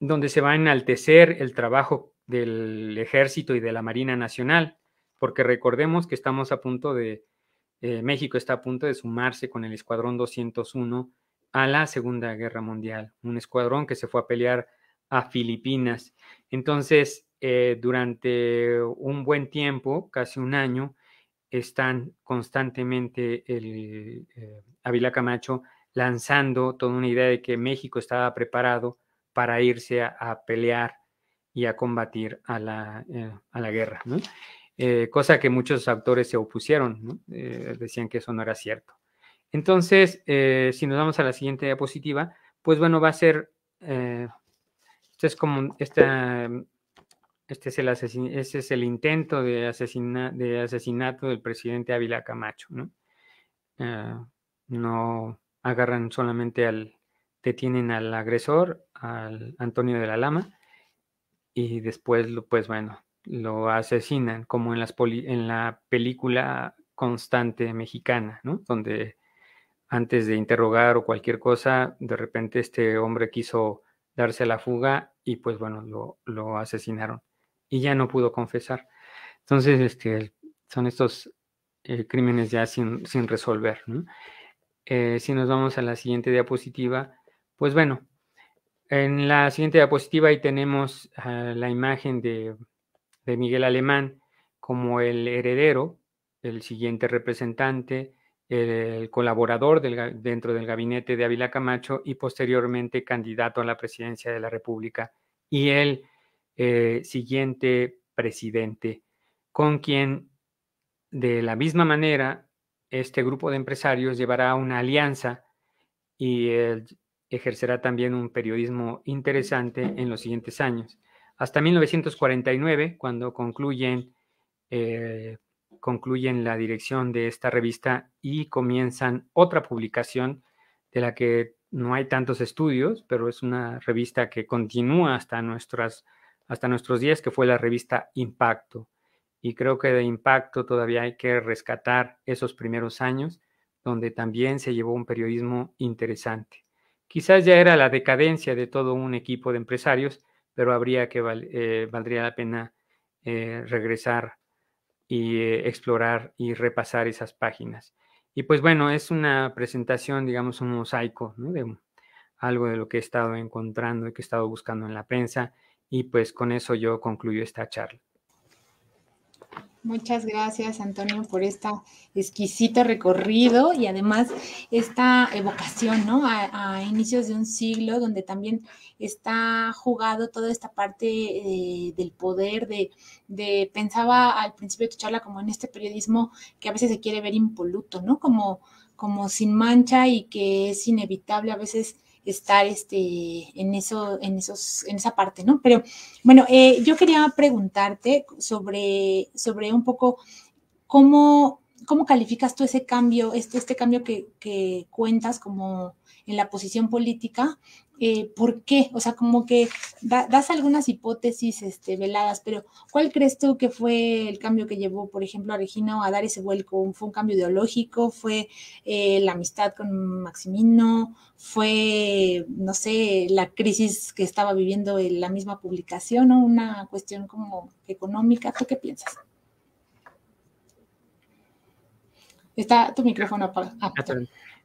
donde se va a enaltecer el trabajo del Ejército y de la Marina Nacional, porque recordemos que estamos a punto de, eh, México está a punto de sumarse con el Escuadrón 201 a la Segunda Guerra Mundial, un escuadrón que se fue a pelear a Filipinas. Entonces, eh, durante un buen tiempo, casi un año, están constantemente el Avila eh, Camacho lanzando toda una idea de que México estaba preparado para irse a, pelear y a combatir a la, eh, a la guerra, cosa que muchos autores se opusieron, decían que eso no era cierto. Entonces, eh, si nos vamos a la siguiente diapositiva, pues bueno, va a ser, eh, este es como, esta, mm, este es el ese este es el intento de, asesina de asesinato del presidente Ávila Camacho, ¿no? Ah, no agarran solamente al, detienen al agresor, al Antonio de la Lama, y después, pues bueno, lo asesinan, como en, las en la película constante mexicana, ¿no? Donde antes de interrogar o cualquier cosa, de repente este hombre quiso darse la fuga y pues bueno, lo, asesinaron y ya no pudo confesar. Entonces, este, son estos eh, crímenes ya sin, resolver. Eh, si nos vamos a la siguiente diapositiva, pues bueno, en la siguiente diapositiva ahí tenemos ah, la imagen de, de Miguel Alemán como el heredero, el siguiente representante el colaborador dentro del gabinete de Ávila Camacho y posteriormente candidato a la presidencia de la República y el eh, siguiente presidente, con quien de la misma manera este grupo de empresarios llevará una alianza y ejercerá también un periodismo interesante en los siguientes años. Hasta 1949, cuando concluyen eh, concluyen la dirección de esta revista y comienzan otra publicación de la que no hay tantos estudios, pero es una revista que continúa hasta, nuestras, hasta nuestros días, que fue la revista Impacto. Y creo que de Impacto todavía hay que rescatar esos primeros años, donde también se llevó un periodismo interesante. Quizás ya era la decadencia de todo un equipo de empresarios, pero habría que eh, valdría la pena eh, regresar y eh, explorar y repasar esas páginas. Y pues bueno, es una presentación, digamos, un mosaico de algo de lo que he estado encontrando y que he estado buscando en la prensa. Y pues con eso yo concluyo esta charla. Muchas gracias, Antonio, por este exquisito recorrido y además esta evocación, ¿no? A, inicios de un siglo donde también está jugado toda esta parte eh, del poder, de, pensaba al principio de tu charla como en este periodismo que a veces se quiere ver impoluto, ¿no? Como, como sin mancha y que es inevitable a veces estar este, en, eso, en, esos, en esa parte, ¿no? Pero bueno, eh, yo quería preguntarte sobre, sobre un poco cómo, cómo calificas tú ese cambio, este, este cambio que, que cuentas como en la posición política eh, por qué, o sea, como que das algunas hipótesis este, veladas, pero ¿cuál crees tú que fue el cambio que llevó, por ejemplo, a Regina a dar ese vuelco? ¿Fue un cambio ideológico? ¿Fue eh, la amistad con Maximino? ¿Fue, no sé, la crisis que estaba viviendo en la misma publicación o una cuestión como económica? ¿Tú qué piensas? Está tu micrófono apagado. Ah,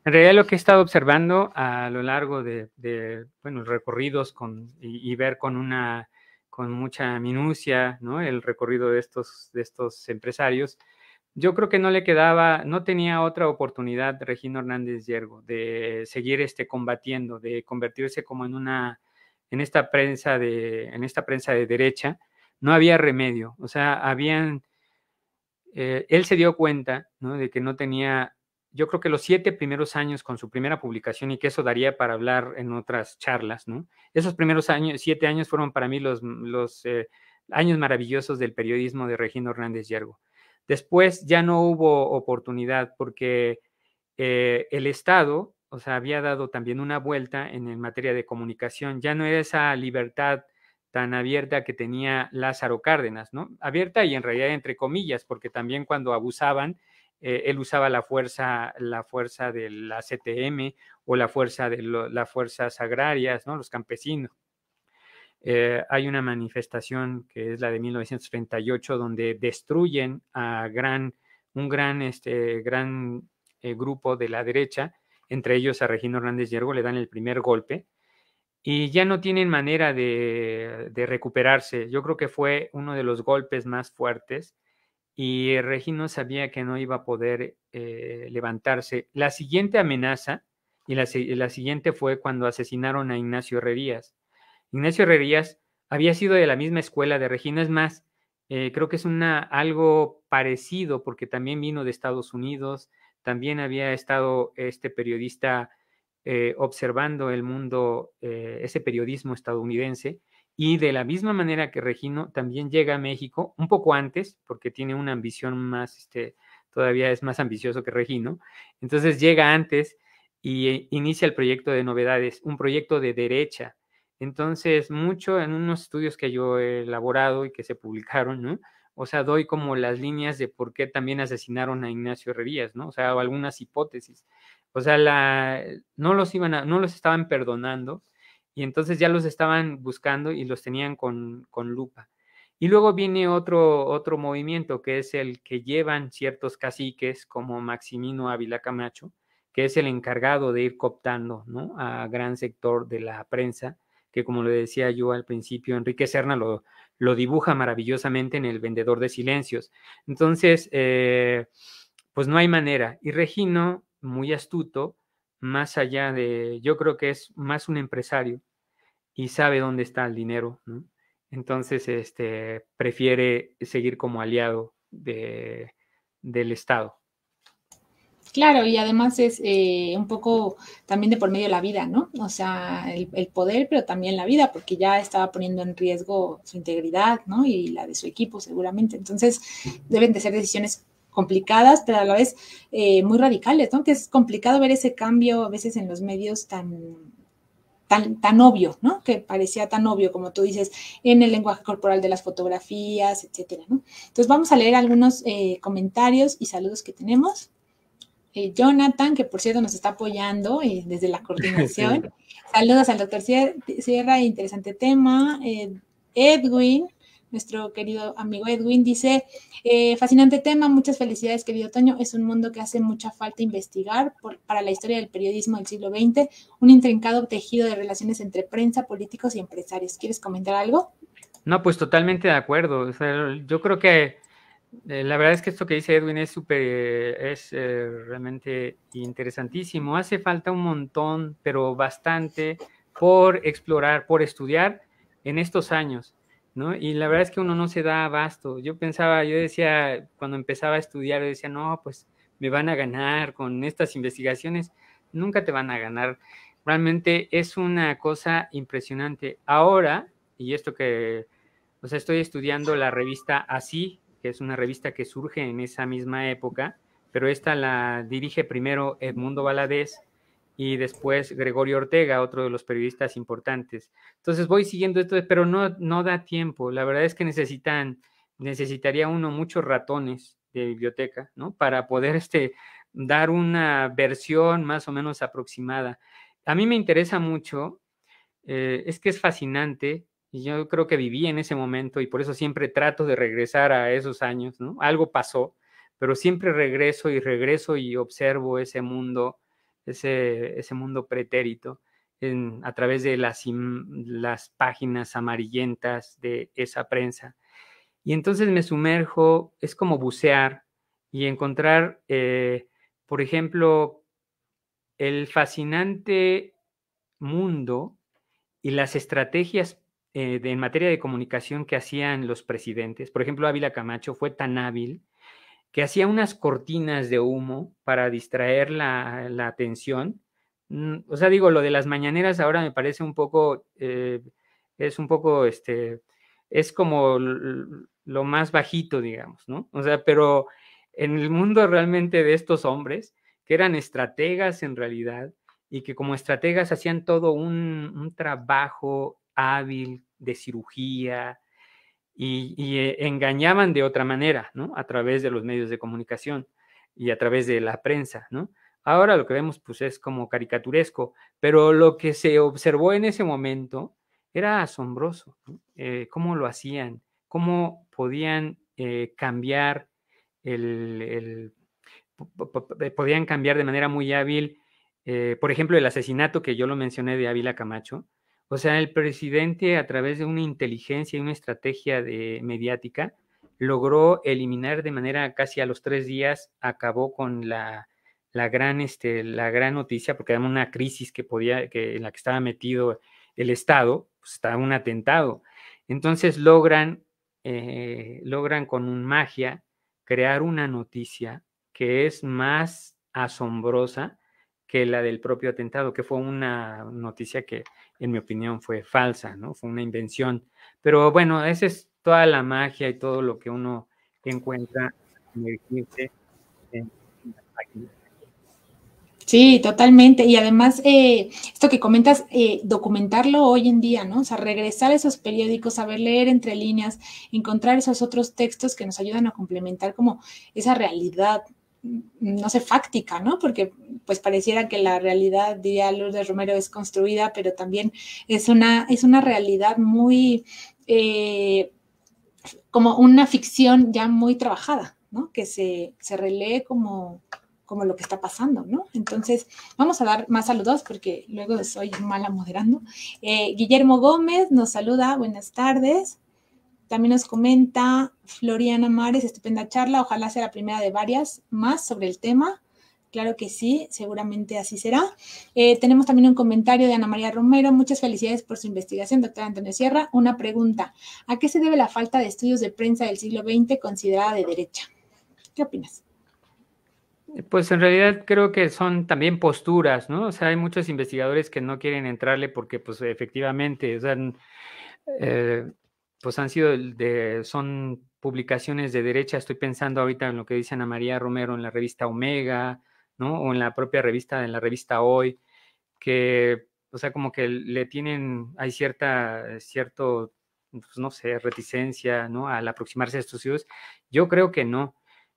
en realidad lo que he estado observando a lo largo de, de bueno, recorridos con, y, ver con una con mucha minucia el recorrido de estos, de estos empresarios, yo creo que no le quedaba, no tenía otra oportunidad Regino Hernández Yergo de seguir este combatiendo, de convertirse como en una, en esta prensa de, en esta prensa de derecha, no había remedio. O sea, habían, eh, él se dio cuenta ¿no? de que no tenía yo creo que los siete primeros años con su primera publicación, y que eso daría para hablar en otras charlas, ¿no? Esos primeros años, siete años fueron para mí los, mm, eh, años maravillosos del periodismo de Regino Hernández Yergo. Después ya no hubo oportunidad porque eh, el Estado, o sea, había dado también una vuelta en materia de comunicación, ya no era esa libertad tan abierta que tenía Lázaro Cárdenas, ¿no? Abierta y en realidad entre comillas, porque también cuando abusaban, eh, él usaba la fuerza, la fuerza de la CTM e o la fuerza de las fuerzas agrarias, los campesinos. Eh, hay una manifestación que es la de 1938 donde destruyen a gran, un gran, este, eh, grupo de la derecha, entre ellos a Regino Hernández Yergo, le dan el primer golpe y ya no tienen manera de recuperarse. Yo creo que fue uno de los golpes más fuertes y Regino sabía que no iba a poder eh, levantarse. La siguiente amenaza y la, siguiente fue cuando asesinaron a Ignacio Herrerías. Ignacio Herrerías había sido de la misma escuela de Regina, es más, eh, creo que es una, algo parecido porque también vino de Estados Unidos, también había estado este periodista eh, observando el mundo, ese periodismo estadounidense, y de la misma manera que Regino también llega a México un poco antes, porque tiene una ambición más, este, todavía es más ambicioso que Regino. Entonces llega antes y eh, inicia el proyecto de novedades, un proyecto de derecha. Entonces, mucho en unos estudios que yo he elaborado y que se publicaron, ¿no? O sea, doy como las líneas de por qué también asesinaron a Ignacio Herrerías, ¿no? O sea, algunas hipótesis. O sea, la, no los iban a, no los estaban perdonando y entonces ya los estaban buscando y los tenían con, con lupa. Y luego viene otro, otro movimiento que es el que llevan ciertos caciques como Maximino Ávila Camacho, que es el encargado de ir cooptando ¿no? a gran sector de la prensa, que como le decía yo al principio, Enrique Serna lo, lo dibuja maravillosamente en El Vendedor de Silencios. Entonces, eh, pues no hay manera. Y Regino, muy astuto, más allá de, yo creo que es más un empresario y sabe dónde está el dinero, Entonces, este, prefiere seguir como aliado de, del Estado. Claro, y además es eh, un poco también de por medio de la vida, ¿no? O sea, el, el, poder, pero también la vida, porque ya estaba poniendo en riesgo su integridad, ¿no? Y la de su equipo, seguramente. Entonces, deben de ser decisiones complicadas, pero a la vez eh, muy radicales, ¿no? Que es complicado ver ese cambio a veces en los medios tan, Tan, tan, obvio, ¿no? Que parecía tan obvio, como tú dices, en el lenguaje corporal de las fotografías, etcétera, Entonces, vamos a leer algunos eh, comentarios y saludos que tenemos. Eh, Jonathan, que por cierto nos está apoyando desde la coordinación. Saludos al doctor Sierra, interesante tema. Edwin, nuestro querido amigo Edwin, dice, eh, fascinante tema, muchas felicidades querido Toño, es un mundo que hace mucha falta investigar para la historia del periodismo del siglo XX, un intrincado tejido de relaciones entre prensa, políticos y empresarios. ¿Quieres comentar algo? No, pues totalmente de acuerdo. yo creo que eh, la verdad es que esto que dice Edwin es súper, eh, es realmente interesantísimo. Hace falta un montón, pero bastante por explorar, por estudiar en estos años. ¿no? Y la verdad es que uno no se da abasto. Yo pensaba, yo decía, cuando empezaba a estudiar, yo decía, no, pues me van a ganar con estas investigaciones. Nunca te van a ganar. Realmente es una cosa impresionante. Ahora, y esto que, o sea, estoy estudiando la revista Así, que es una revista que surge en esa misma época, pero esta la dirige primero Edmundo Valadez y después Gregorio Ortega, otro de los periodistas importantes. Entonces voy siguiendo esto, pero no, no da tiempo. La verdad es que necesitan, necesitaría uno muchos ratones de biblioteca, ¿no? Para poder este, dar una versión más o menos aproximada. A mí me interesa mucho, eh, es que es fascinante, y yo creo que viví en ese momento y por eso siempre trato de regresar a esos años, ¿no? Algo pasó, pero siempre regreso y regreso y observo ese mundo ese, mundo pretérito a través de las, las páginas amarillentas de esa prensa. Y entonces me sumerjo, es como bucear y encontrar, eh, por ejemplo, el fascinante mundo y las estrategias eh, en materia de comunicación que hacían los presidentes. Por ejemplo, Ávila Camacho fue tan hábil que hacía unas cortinas de humo para distraer la, atención. Mm, o sea, digo, lo de las mañaneras ahora me parece un poco, eh, es un poco, este, es como lo más bajito, digamos, ¿no? O sea, pero en el mundo realmente de estos hombres, que eran estrategas en realidad, y que como estrategas hacían todo un, un trabajo hábil de cirugía, y, eh, engañaban de otra manera, ¿no? A través de los medios de comunicación y a través de la prensa, ¿no? Ahora lo que vemos pues es como caricaturesco, pero lo que se observó en ese momento era asombroso, eh, cómo lo hacían, cómo podían eh, cambiar el, podían cambiar de manera muy hábil, por ejemplo, el asesinato que yo lo mencioné de Ávila Camacho, o sea, el presidente a través de una inteligencia y una estrategia de, mediática logró eliminar de manera casi a los tres días, acabó con la, gran, este, la gran noticia, porque era una crisis que podía, que, en la que estaba metido el Estado, pues, estaba un atentado. Entonces logran, eh, logran con un magia crear una noticia que es más asombrosa que la del propio atentado, que fue una noticia que, en mi opinión, fue falsa, ¿no? Fue una invención. Pero bueno, esa es toda la magia y todo lo que uno encuentra en Sí, totalmente. Y además, eh, esto que comentas, eh, documentarlo hoy en día, ¿no? O sea, regresar a esos periódicos, saber leer entre líneas, encontrar esos otros textos que nos ayudan a complementar como esa realidad Mm, no sé, fáctica, ¿no? Porque pues pareciera que la realidad, de Lourdes Romero, es construida, pero también es una, es una realidad muy, eh, como una ficción ya muy trabajada, ¿no? Que se, relee como, como lo que está pasando, ¿no? Entonces, vamos a dar más saludos porque luego soy mala moderando. Eh, Guillermo Gómez nos saluda, buenas tardes. También nos comenta Floriana Mares, estupenda charla, ojalá sea la primera de varias más sobre el tema. Claro que sí, seguramente así será. Eh, tenemos también un comentario de Ana María Romero. Muchas felicidades por su investigación, doctora Antonio Sierra. Una pregunta. ¿A qué se debe la falta de estudios de prensa del siglo XX considerada de derecha? ¿Qué opinas? Pues en realidad creo que son también posturas, ¿no? O sea, hay muchos investigadores que no quieren entrarle porque pues efectivamente, o sea, eh, pues han sido de, son publicaciones de derecha, estoy pensando ahorita en lo que dice Ana María Romero en la revista Omega, ¿no? O en la propia revista, en la revista Hoy, que, o sea, como que le tienen, hay cierta, cierto, pues, no sé, reticencia, ¿no? Al aproximarse a estos sitios. Yo creo que no.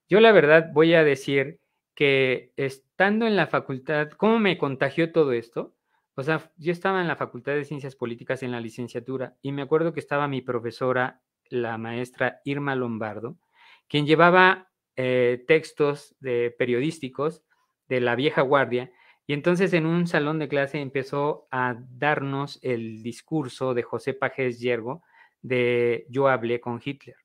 Yo la verdad voy a decir que estando en la facultad, ¿cómo me contagió todo esto? O sea, yo estaba en la Facultad de Ciencias Políticas en la licenciatura y me acuerdo que estaba mi profesora, la maestra Irma Lombardo, quien llevaba eh, textos de periodísticos de la vieja guardia y entonces en un salón de clase empezó a darnos el discurso de José Pajes Yergo de Yo hablé con Hitler.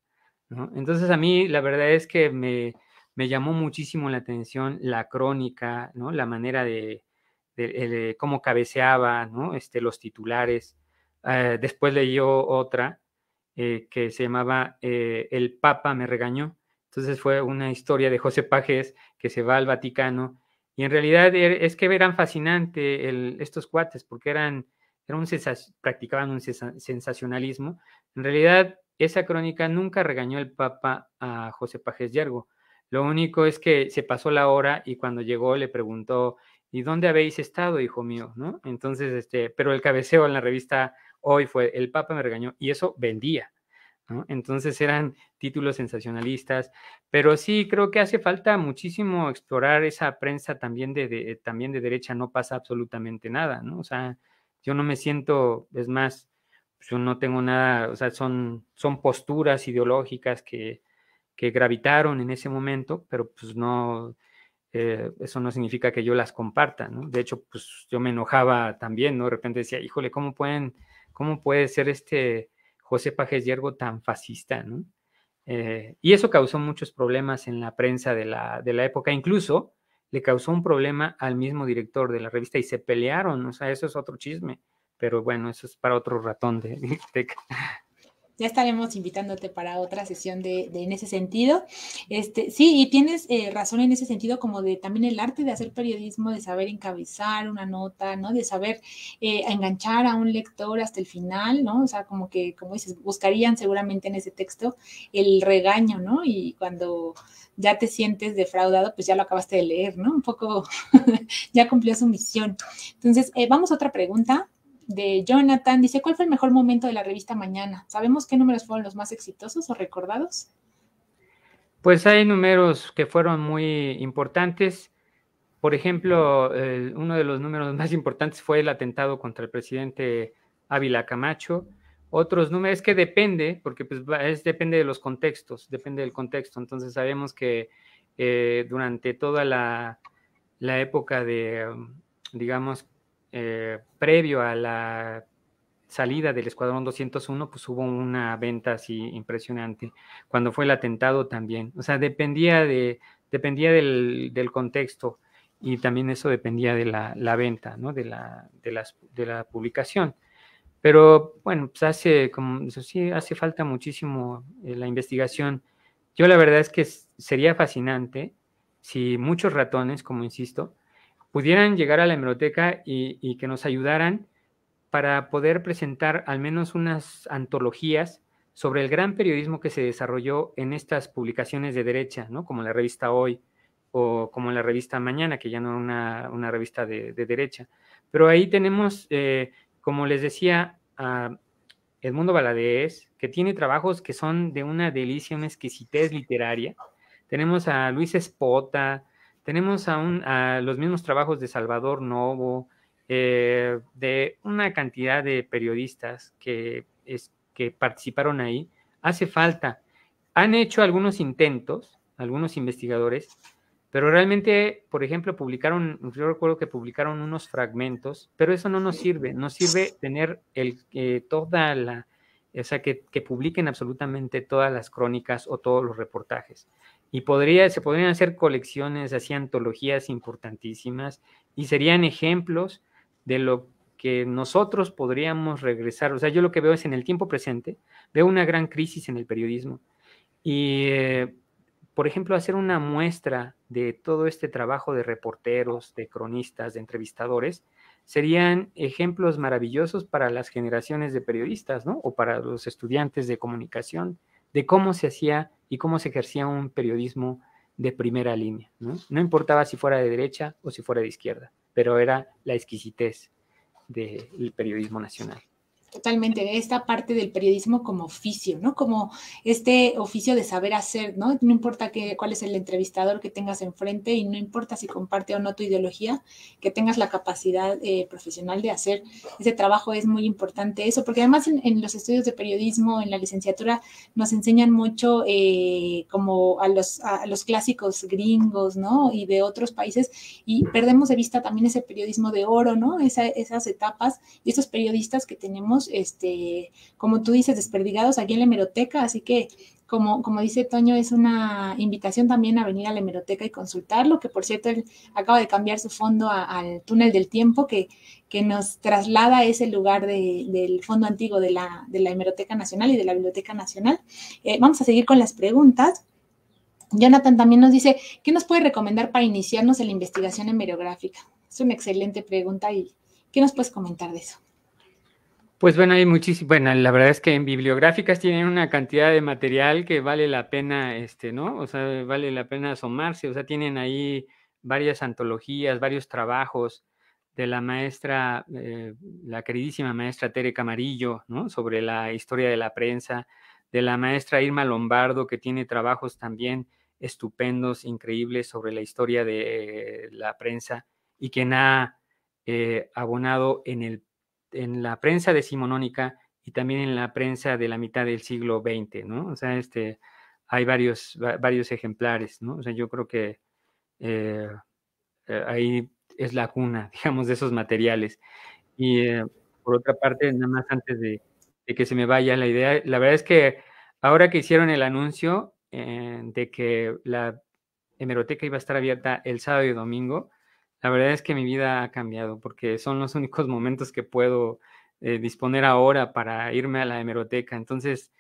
Entonces a mí la verdad es que me, me llamó muchísimo la atención la crónica, ¿no? la manera de, eh, cómo cabeceaba, este, los titulares. Eh, después leyó otra eh, que se llamaba El Papa me regañó. Entonces fue una historia de José Pajes que se va al Vaticano. Y en realidad e, es que eran fascinantes estos cuates porque eran, eran practicaban un sensacionalismo. En realidad, esa crónica nunca regañó el Papa a José Pajes Yergo. Lo único es que se pasó la hora y cuando llegó le preguntó ¿y dónde habéis estado, hijo mío? ¿No? Entonces, este, pero el cabeceo en la revista hoy fue El Papa me regañó y eso vendía. ¿no? Entonces eran títulos sensacionalistas, pero sí creo que hace falta muchísimo explorar esa prensa también de, también de derecha, no pasa absolutamente nada, ¿no? O sea, yo no me siento, es más, yo no tengo nada, o sea, son, son posturas ideológicas que, que gravitaron en ese momento, pero pues no, eh, eso no significa que yo las comparta, ¿no? De hecho, pues yo me enojaba también, ¿no? De repente decía, híjole, ¿cómo pueden, cómo puede ser este José Pajes Yergo tan fascista, ¿no? Eh, y eso causó muchos problemas en la prensa de la, de la época, incluso le causó un problema al mismo director de la revista y se pelearon, o sea, eso es otro chisme, pero bueno, eso es para otro ratón de, ya estaremos invitándote para otra sesión de, en ese sentido. Este, sí, y tienes eh, razón en ese sentido, como de también el arte de hacer periodismo, de saber encabezar una nota, ¿no? De saber eh, enganchar a un lector hasta el final, ¿no? O sea, como que, como dices, buscarían seguramente en ese texto el regaño, ¿no? Y cuando ya te sientes defraudado, pues ya lo acabaste de leer, ¿no? Un poco, ya cumplió su misión. Entonces, eh, vamos a otra pregunta de Jonathan. Dice, ¿cuál fue el mejor momento de la revista Mañana? ¿Sabemos qué números fueron los más exitosos o recordados? Pues hay números que fueron muy importantes. Por ejemplo, uno de los números más importantes fue el atentado contra el presidente Ávila Camacho. Otros números, es que depende, porque pues, es, depende de los contextos, depende del contexto. Entonces sabemos que eh, durante toda la, la época de, digamos, eh, previo a la salida del Escuadrón 201, pues hubo una venta así impresionante. Cuando fue el atentado también. O sea, dependía, de, dependía del, del contexto y también eso dependía de la, la venta, ¿no? De la, de, las, de la publicación. Pero bueno, pues hace, como, sí, hace falta muchísimo eh, la investigación. Yo la verdad es que sería fascinante si muchos ratones, como insisto, pudieran llegar a la hemeroteca y, que nos ayudaran para poder presentar al menos unas antologías sobre el gran periodismo que se desarrolló en estas publicaciones de derecha, ¿no? como la revista Hoy o como la revista Mañana, que ya no era una, revista de, derecha. Pero ahí tenemos, eh, como les decía, a Edmundo Valadez, que tiene trabajos que son de una delicia, una exquisitez literaria. Tenemos a Luis Espota, tenemos a, un, a los mismos trabajos de Salvador Novo, eh, de una cantidad de periodistas que, participaron ahí. Hace falta. Han hecho algunos intentos, algunos investigadores, pero realmente, por ejemplo, publicaron, yo recuerdo que publicaron unos fragmentos, pero eso no nos sirve, nos sirve tener el, eh, toda la, o sea, que, publiquen absolutamente todas las crónicas o todos los reportajes. Y podría, se podrían hacer colecciones, así antologías importantísimas, y serían ejemplos de lo que nosotros podríamos regresar. O sea, yo lo que veo es en el tiempo presente, veo una gran crisis en el periodismo. Y, eh, por ejemplo, hacer una muestra de todo este trabajo de reporteros, de cronistas, de entrevistadores, serían ejemplos maravillosos para las generaciones de periodistas, ¿no? O para los estudiantes de comunicación de cómo se hacía y cómo se ejercía un periodismo de primera línea. ¿no? importaba si fuera de derecha o si fuera de izquierda, pero era la exquisitez del periodismo nacional. Totalmente, esta parte del periodismo como oficio, ¿no? Como este oficio de saber hacer, ¿no? No importa que, cuál es el entrevistador que tengas enfrente y no importa si comparte o no tu ideología, que tengas la capacidad eh, profesional de hacer ese trabajo es muy importante eso, porque además en, los estudios de periodismo, en la licenciatura, nos enseñan mucho eh, como a los, a los clásicos gringos, ¿no? Y de otros países y perdemos de vista también ese periodismo de oro, ¿no? esas etapas y esos periodistas que tenemos este, como tú dices, desperdigados aquí en la hemeroteca, así que como, como, dice Toño, es una invitación también a venir a la hemeroteca y consultarlo, que por cierto él acaba de cambiar su fondo al túnel del tiempo que, que, nos traslada a ese lugar del fondo antiguo de la, de la, Hemeroteca Nacional y de la Biblioteca Nacional. Eh, vamos a seguir con las preguntas. Jonathan también nos dice, ¿qué nos puede recomendar para iniciarnos en la investigación hemerográfica? Es una excelente pregunta y ¿qué nos puedes comentar de eso? Pues bueno, hay muchísimo, bueno, la verdad es que en bibliográficas tienen una cantidad de material que vale la pena, este, ¿no? O sea, vale la pena asomarse, o sea, tienen ahí varias antologías, varios trabajos de la maestra, eh, la queridísima maestra Tere Camarillo, ¿no? Sobre la historia de la prensa, de la maestra Irma Lombardo, que tiene trabajos también estupendos, increíbles sobre la historia de la prensa y quien ha eh, abonado en el en la prensa de Simonónica y también en la prensa de la mitad del siglo XX, ¿no? O sea, este, hay varios, varios ejemplares, ¿no? O sea, yo creo que eh, eh, ahí es la cuna, digamos, de esos materiales. Y eh, por otra parte, nada más antes de, que se me vaya la idea, la verdad es que ahora que hicieron el anuncio de que la hemeroteca iba a estar abierta el sábado y domingo, la verdad es que mi vida ha cambiado porque son los únicos momentos que puedo eh, disponer ahora para irme a la hemeroteca. Entonces,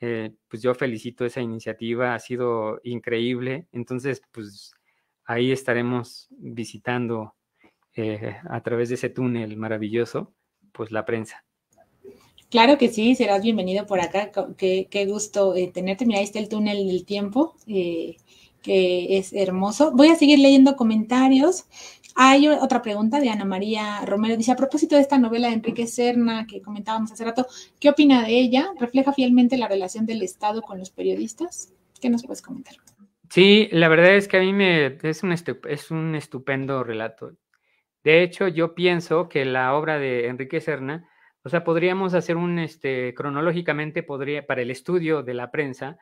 eh, pues yo felicito esa iniciativa, ha sido increíble. Entonces, pues ahí estaremos visitando eh, a través de ese túnel maravilloso, pues la prensa. Claro que sí, serás bienvenido por acá. Qué, qué gusto tenerte. Mira, ahí está el túnel del tiempo, que es hermoso. Voy a seguir leyendo comentarios. Hay otra pregunta de Ana María Romero. Dice, a propósito de esta novela de Enrique Serna que comentábamos hace rato, ¿qué opina de ella? ¿Refleja fielmente la relación del Estado con los periodistas? ¿Qué nos puedes comentar? Sí, la verdad es que a mí me es un, es un estupendo relato. De hecho, yo pienso que la obra de Enrique Serna, o sea, podríamos hacer un, este, cronológicamente, podría, para el estudio de la prensa,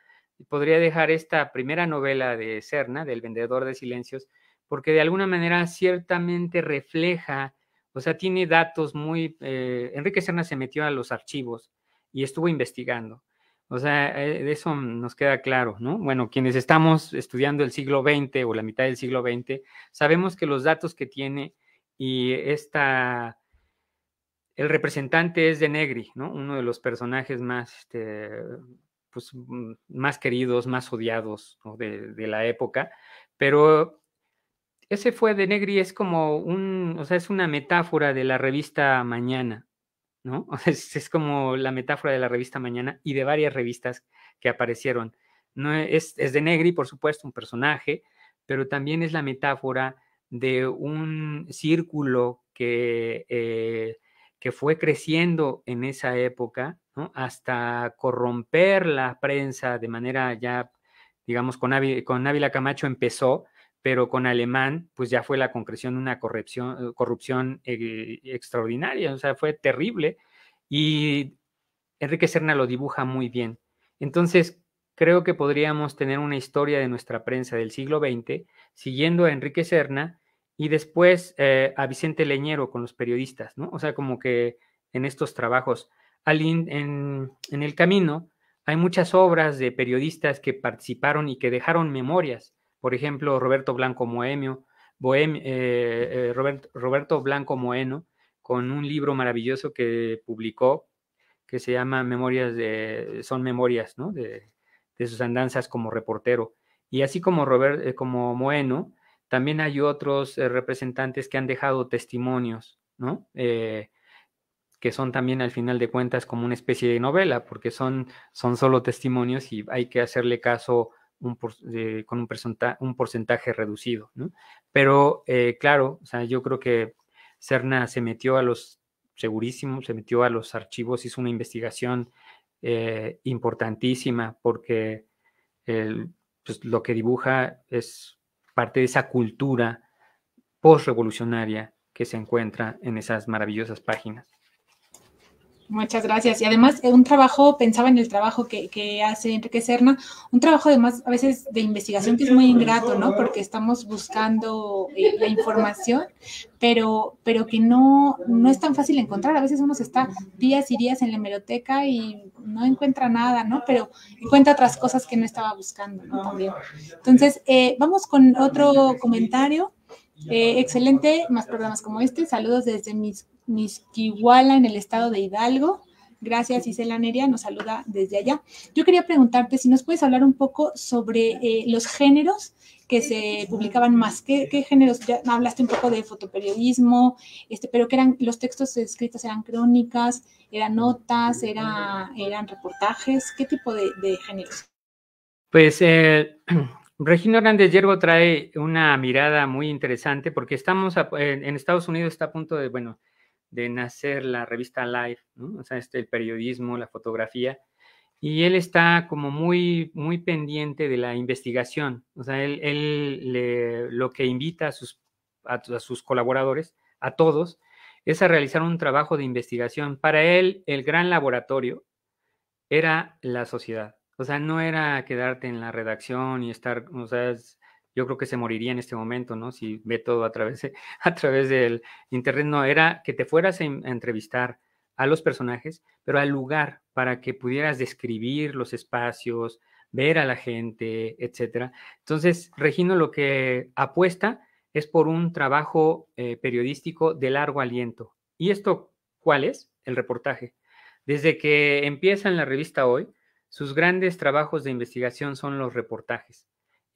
podría dejar esta primera novela de Serna, del vendedor de silencios, porque de alguna manera ciertamente refleja, o sea, tiene datos muy... Eh, Enrique Serna se metió a los archivos y estuvo investigando. O sea, eh, de eso nos queda claro, ¿no? Bueno, quienes estamos estudiando el siglo XX o la mitad del siglo XX, sabemos que los datos que tiene y esta, el representante es de Negri, ¿no? Uno de los personajes más, este, pues, más queridos, más odiados de, la época, pero ese fue de Negri, es como un, o sea, es una metáfora de la revista Mañana, ¿no? es, como la metáfora de la revista Mañana y de varias revistas que aparecieron. No e, es, de Negri, por supuesto, un personaje, pero también es la metáfora de un círculo que, eh, que fue creciendo en esa época, ¿no? hasta corromper la prensa de manera ya, digamos, con, con Ávila Camacho empezó, pero con Alemán, pues ya fue la concreción de una corrupción, corrupción eh, extraordinaria, o sea, fue terrible. Y Enrique Serna lo dibuja muy bien. Entonces, creo que podríamos tener una historia de nuestra prensa del siglo XX, siguiendo a Enrique Serna y después eh, a Vicente Leñero con los periodistas, ¿no? O sea, como que en estos trabajos. Al en, en el camino hay muchas obras de periodistas que participaron y que dejaron memorias por ejemplo, Roberto Blanco Moemio, eh, eh, Roberto Blanco Moeno, con un libro maravilloso que publicó que se llama Memorias de, son memorias, De, sus andanzas como reportero. Y así como, Robert, eh, como Moeno, también hay otros representantes que han dejado testimonios, ¿no? que son también al final de cuentas como una especie de novela, porque son, son solo testimonios y hay que hacerle caso un eh, con un, porcentaje, reducido, Pero eh, claro, sea, yo creo que Cerna se metió a los, segurísimos, se metió a los archivos, hizo una investigación eh, importantísima porque pues, lo que dibuja es parte de esa cultura postrevolucionaria que se encuentra en esas maravillosas páginas. Muchas gracias. Y además, eh, un trabajo, pensaba en el trabajo que, hace Enrique Serna, un trabajo además a veces de investigación que es muy ingrato, ¿no? Porque estamos buscando eh, la información, pero, pero que no, no es tan fácil encontrar. A veces uno se está días y días en la hemeroteca y no encuentra nada, ¿no? Pero encuentra otras cosas que no estaba buscando, ¿no? También. Entonces, eh, vamos con otro comentario. excelente, más programas como este. Saludos desde mis Misquihuala, en el estado de Hidalgo. Gracias, Isela Neria, nos saluda desde allá. Yo quería preguntarte si nos puedes hablar un poco sobre eh, los géneros que se publicaban más. ¿Qué, géneros? Ya hablaste un poco de fotoperiodismo, este, pero que eran los textos escritos eran crónicas, eran notas, era, eran reportajes. ¿Qué tipo de, géneros? Pues eh, Regino Hernández Yerbo trae una mirada muy interesante porque estamos en Estados Unidos está a punto de, bueno, de nacer la revista Live, o sea, este, el periodismo, la fotografía, y él está como muy, muy pendiente de la investigación, o sea, él, lo que invita a sus, sus colaboradores, a todos, es a realizar un trabajo de investigación. Para él, el gran laboratorio era la sociedad, o sea, no era quedarte en la redacción y estar, o sea, yo creo que se moriría en este momento, ¿no? Si ve todo a través, a través del internet, no, era que te fueras a, entrevistar a los personajes, pero al lugar para que pudieras describir los espacios, ver a la gente, etcétera. Entonces, Regino lo que apuesta es por un trabajo eh, periodístico de largo aliento. ¿Y esto cuál es? El reportaje. Desde que empieza en la revista Hoy, sus grandes trabajos de investigación son los reportajes.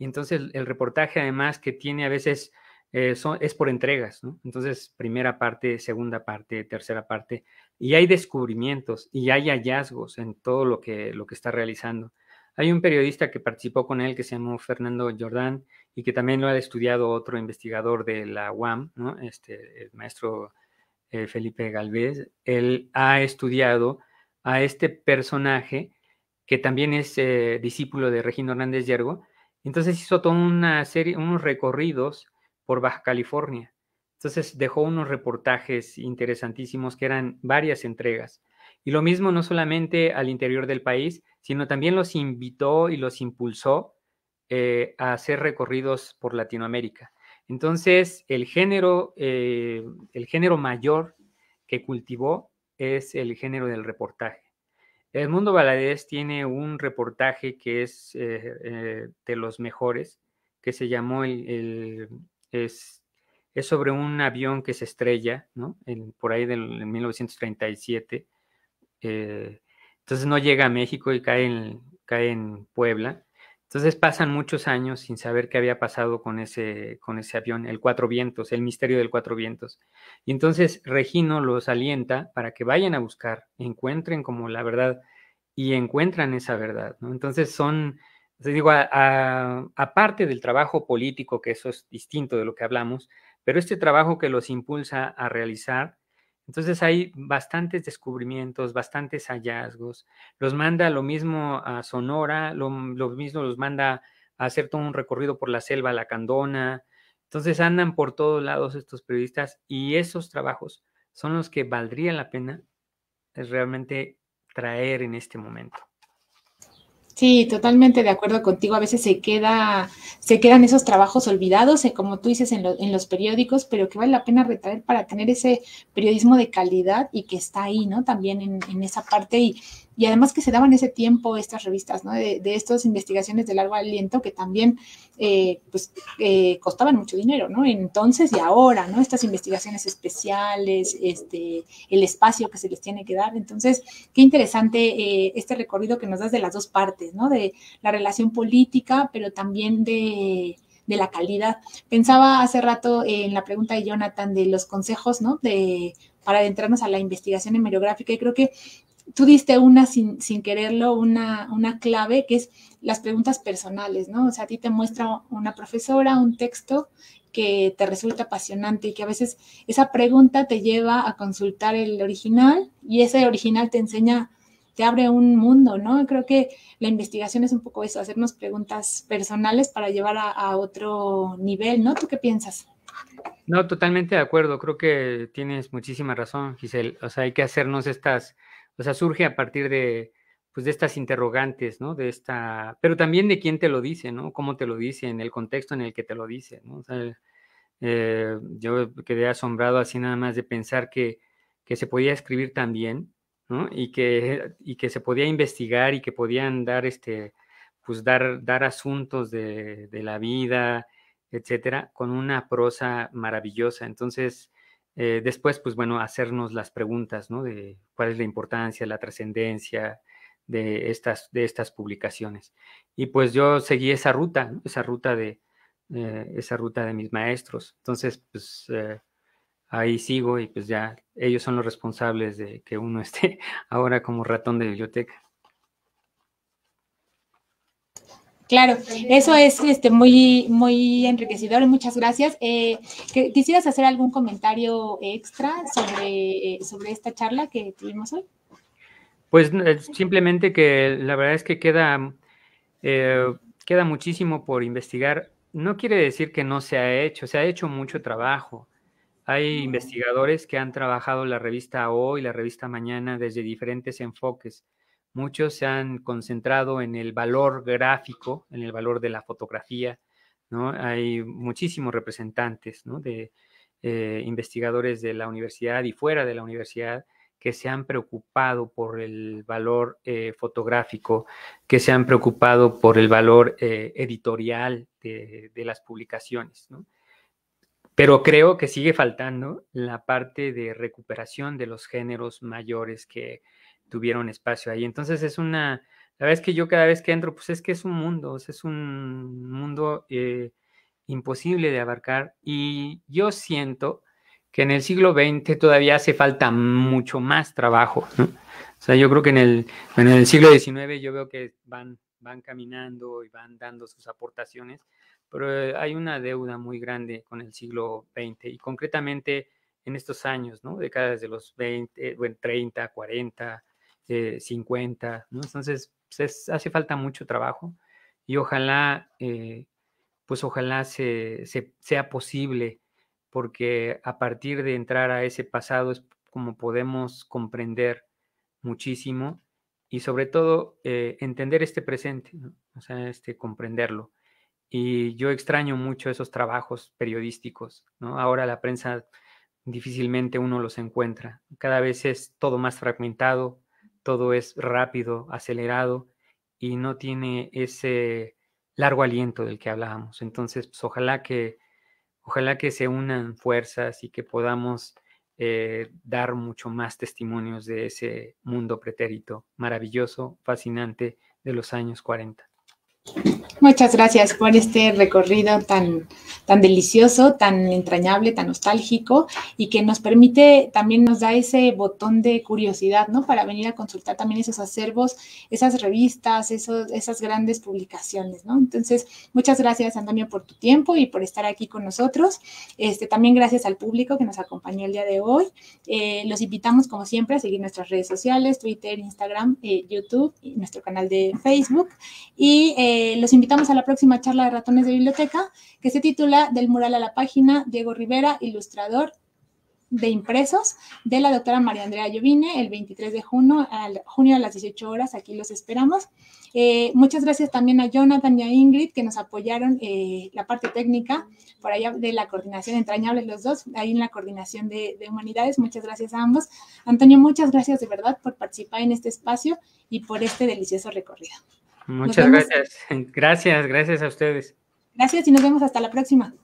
Y entonces el, reportaje además que tiene a veces eh, es por entregas, ¿no? Entonces, primera parte, segunda parte, tercera parte, y hay descubrimientos y hay hallazgos en todo lo que, lo que está realizando. Hay un periodista que participó con él que se llamó Fernando Jordán y que también lo ha estudiado otro investigador de la UAM, ¿no? este, el maestro eh, Felipe Galvez. Él ha estudiado a este personaje que también es eh, discípulo de Regino Hernández Yergo, entonces hizo toda una serie, unos recorridos por Baja California. Entonces dejó unos reportajes interesantísimos que eran varias entregas. Y lo mismo no solamente al interior del país, sino también los invitó y los impulsó eh, a hacer recorridos por Latinoamérica. Entonces, el género, eh, el género mayor que cultivó es el género del reportaje. El Mundo Valadez tiene un reportaje que es eh, eh, de los mejores, que se llamó es, sobre un avión que se estrella, ¿no? por ahí del 1937. Eh, entonces no llega a México y cae cae en Puebla. Entonces pasan muchos años sin saber qué había pasado con ese, con ese avión, el Cuatro Vientos, el misterio del Cuatro Vientos. Y entonces Regino los alienta para que vayan a buscar, encuentren como la verdad y encuentran esa verdad. Entonces son, digo, aparte del trabajo político, que eso es distinto de lo que hablamos, pero este trabajo que los impulsa a realizar entonces hay bastantes descubrimientos, bastantes hallazgos. Los manda lo mismo a Sonora, mm, lo, mismo los manda a hacer todo un recorrido por la selva la candona, Entonces andan por todos lados estos periodistas y esos trabajos son los que valdría la pena eh, realmente traer en este momento. Sí, totalmente de acuerdo contigo. A veces se queda, se quedan esos trabajos olvidados, eh, como tú dices, en, los periódicos, pero que vale la pena retraer para tener ese periodismo de calidad y que está ahí, ¿no? También en, en esa parte y y además que se daban ese tiempo estas revistas, De, estas investigaciones de largo aliento que también, eh, pues, eh, costaban mucho dinero, ¿no? Entonces y ahora, ¿no? Estas investigaciones especiales, este, el espacio que se les tiene que dar. Entonces, qué interesante eh, este recorrido que nos das de las dos partes, ¿no? De la relación política, pero también de la calidad. Pensaba hace rato en la pregunta de Jonathan de los consejos, ¿no? De, para adentrarnos a la investigación hemerográfica y creo que tú diste una sin, sin quererlo, una, una, clave, que es las preguntas personales, ¿no? O sea, a ti te muestra una profesora un texto que te resulta apasionante y que a veces esa pregunta te lleva a consultar el original y ese original te enseña, te abre un mundo, ¿no? Creo que la investigación es un poco eso, hacernos preguntas personales para llevar a, a otro nivel, ¿no? ¿Tú qué piensas? No, totalmente de acuerdo. Creo que tienes muchísima razón, Giselle. O sea, hay que hacernos estas o sea, surge a partir de, pues, de estas interrogantes, ¿no? De esta, pero también de quién te lo dice, ¿no? Cómo te lo dice, en el contexto en el que te lo dice, ¿no? Eh, yo quedé asombrado así nada más de pensar que, que se podía escribir tan bien, ¿no? Y que, y que se podía investigar y que podían dar, este, pues, dar, dar asuntos de, de la vida, etcétera, con una prosa maravillosa. Entonces, eh, después, pues bueno, hacernos las preguntas, ¿no? De cuál es la importancia, la trascendencia de estas, de estas publicaciones. Y pues yo seguí esa ruta, esa ruta de, eh, esa ruta de mis maestros. Entonces, pues eh, ahí sigo y pues ya ellos son los responsables de que uno esté ahora como ratón de biblioteca. Claro, eso es este, muy, muy enriquecedor. Muchas gracias. Eh, ¿Quisieras hacer algún comentario extra sobre, eh, sobre esta charla que tuvimos hoy? Pues eh, simplemente que la verdad es que queda, queda muchísimo por investigar. No quiere decir que no se ha hecho, se ha hecho mucho trabajo. Hay investigadores que han trabajado la revista Hoy, la revista Mañana desde diferentes enfoques. Muchos se han concentrado en el valor gráfico, en el valor de la fotografía, ¿no? Hay muchísimos representantes, ¿no? De eh, investigadores de la universidad y fuera de la universidad que se han preocupado por el valor eh, fotográfico, que se han preocupado por el valor eh, editorial de, las publicaciones. Pero creo que sigue faltando la parte de recuperación de los géneros mayores que tuvieron espacio ahí. Entonces es una, la verdad es que yo cada vez que entro, pues es que es un mundo, es un mundo eh, imposible de abarcar y yo siento que en el siglo XX todavía hace falta mucho más trabajo. O sea, yo creo que en el, en el siglo XIX yo veo que van, van caminando y van dando sus aportaciones, pero eh, hay una deuda muy grande con el siglo XX y concretamente en estos años, ¿no? Décadas de los 20, bueno, 30, 40, 50, este, ¿no? Entonces, pues, hace falta mucho trabajo y ojalá, eh, pues ojalá se, sea posible, porque a partir de entrar a ese pasado es como podemos comprender muchísimo y sobre todo eh, entender este presente, o sea, este, comprenderlo. Y yo extraño mucho esos trabajos periodísticos, ¿no? Ahora la prensa difícilmente uno los encuentra. Cada vez es todo más fragmentado, todo es rápido, acelerado y no tiene ese largo aliento del que hablábamos. Entonces, pues, ojalá que ojalá que se unan fuerzas y que podamos eh, dar mucho más testimonios de ese mundo pretérito maravilloso, fascinante de los años 40. Muchas gracias por este recorrido tan, tan delicioso, tan entrañable, tan nostálgico y que nos permite, también nos da ese botón de curiosidad, ¿no? Para venir a consultar también esos acervos, esas revistas, esos, esas grandes publicaciones, ¿no? Entonces, muchas gracias, Antonio, por tu tiempo y por estar aquí con nosotros. Este, también gracias al público que nos acompañó el día de hoy. Eh, los invitamos, como siempre, a seguir nuestras redes sociales, Twitter, Instagram, eh, YouTube, y nuestro canal de Facebook y... Eh, eh, los invitamos a la próxima charla de ratones de biblioteca que se titula Del mural a la página, Diego Rivera, ilustrador de impresos de la doctora María Andrea Llovine el 23 de junio, al, junio a las 18 horas. Aquí los esperamos. Eh, muchas gracias también a Jonathan y a Ingrid que nos apoyaron eh, la parte técnica por allá de la coordinación, entrañables los dos, ahí en la coordinación de, humanidades. Muchas gracias a ambos. Antonio, muchas gracias de verdad por participar en este espacio y por este delicioso recorrido. Muchas gracias. Gracias, gracias a ustedes. Gracias y nos vemos hasta la próxima.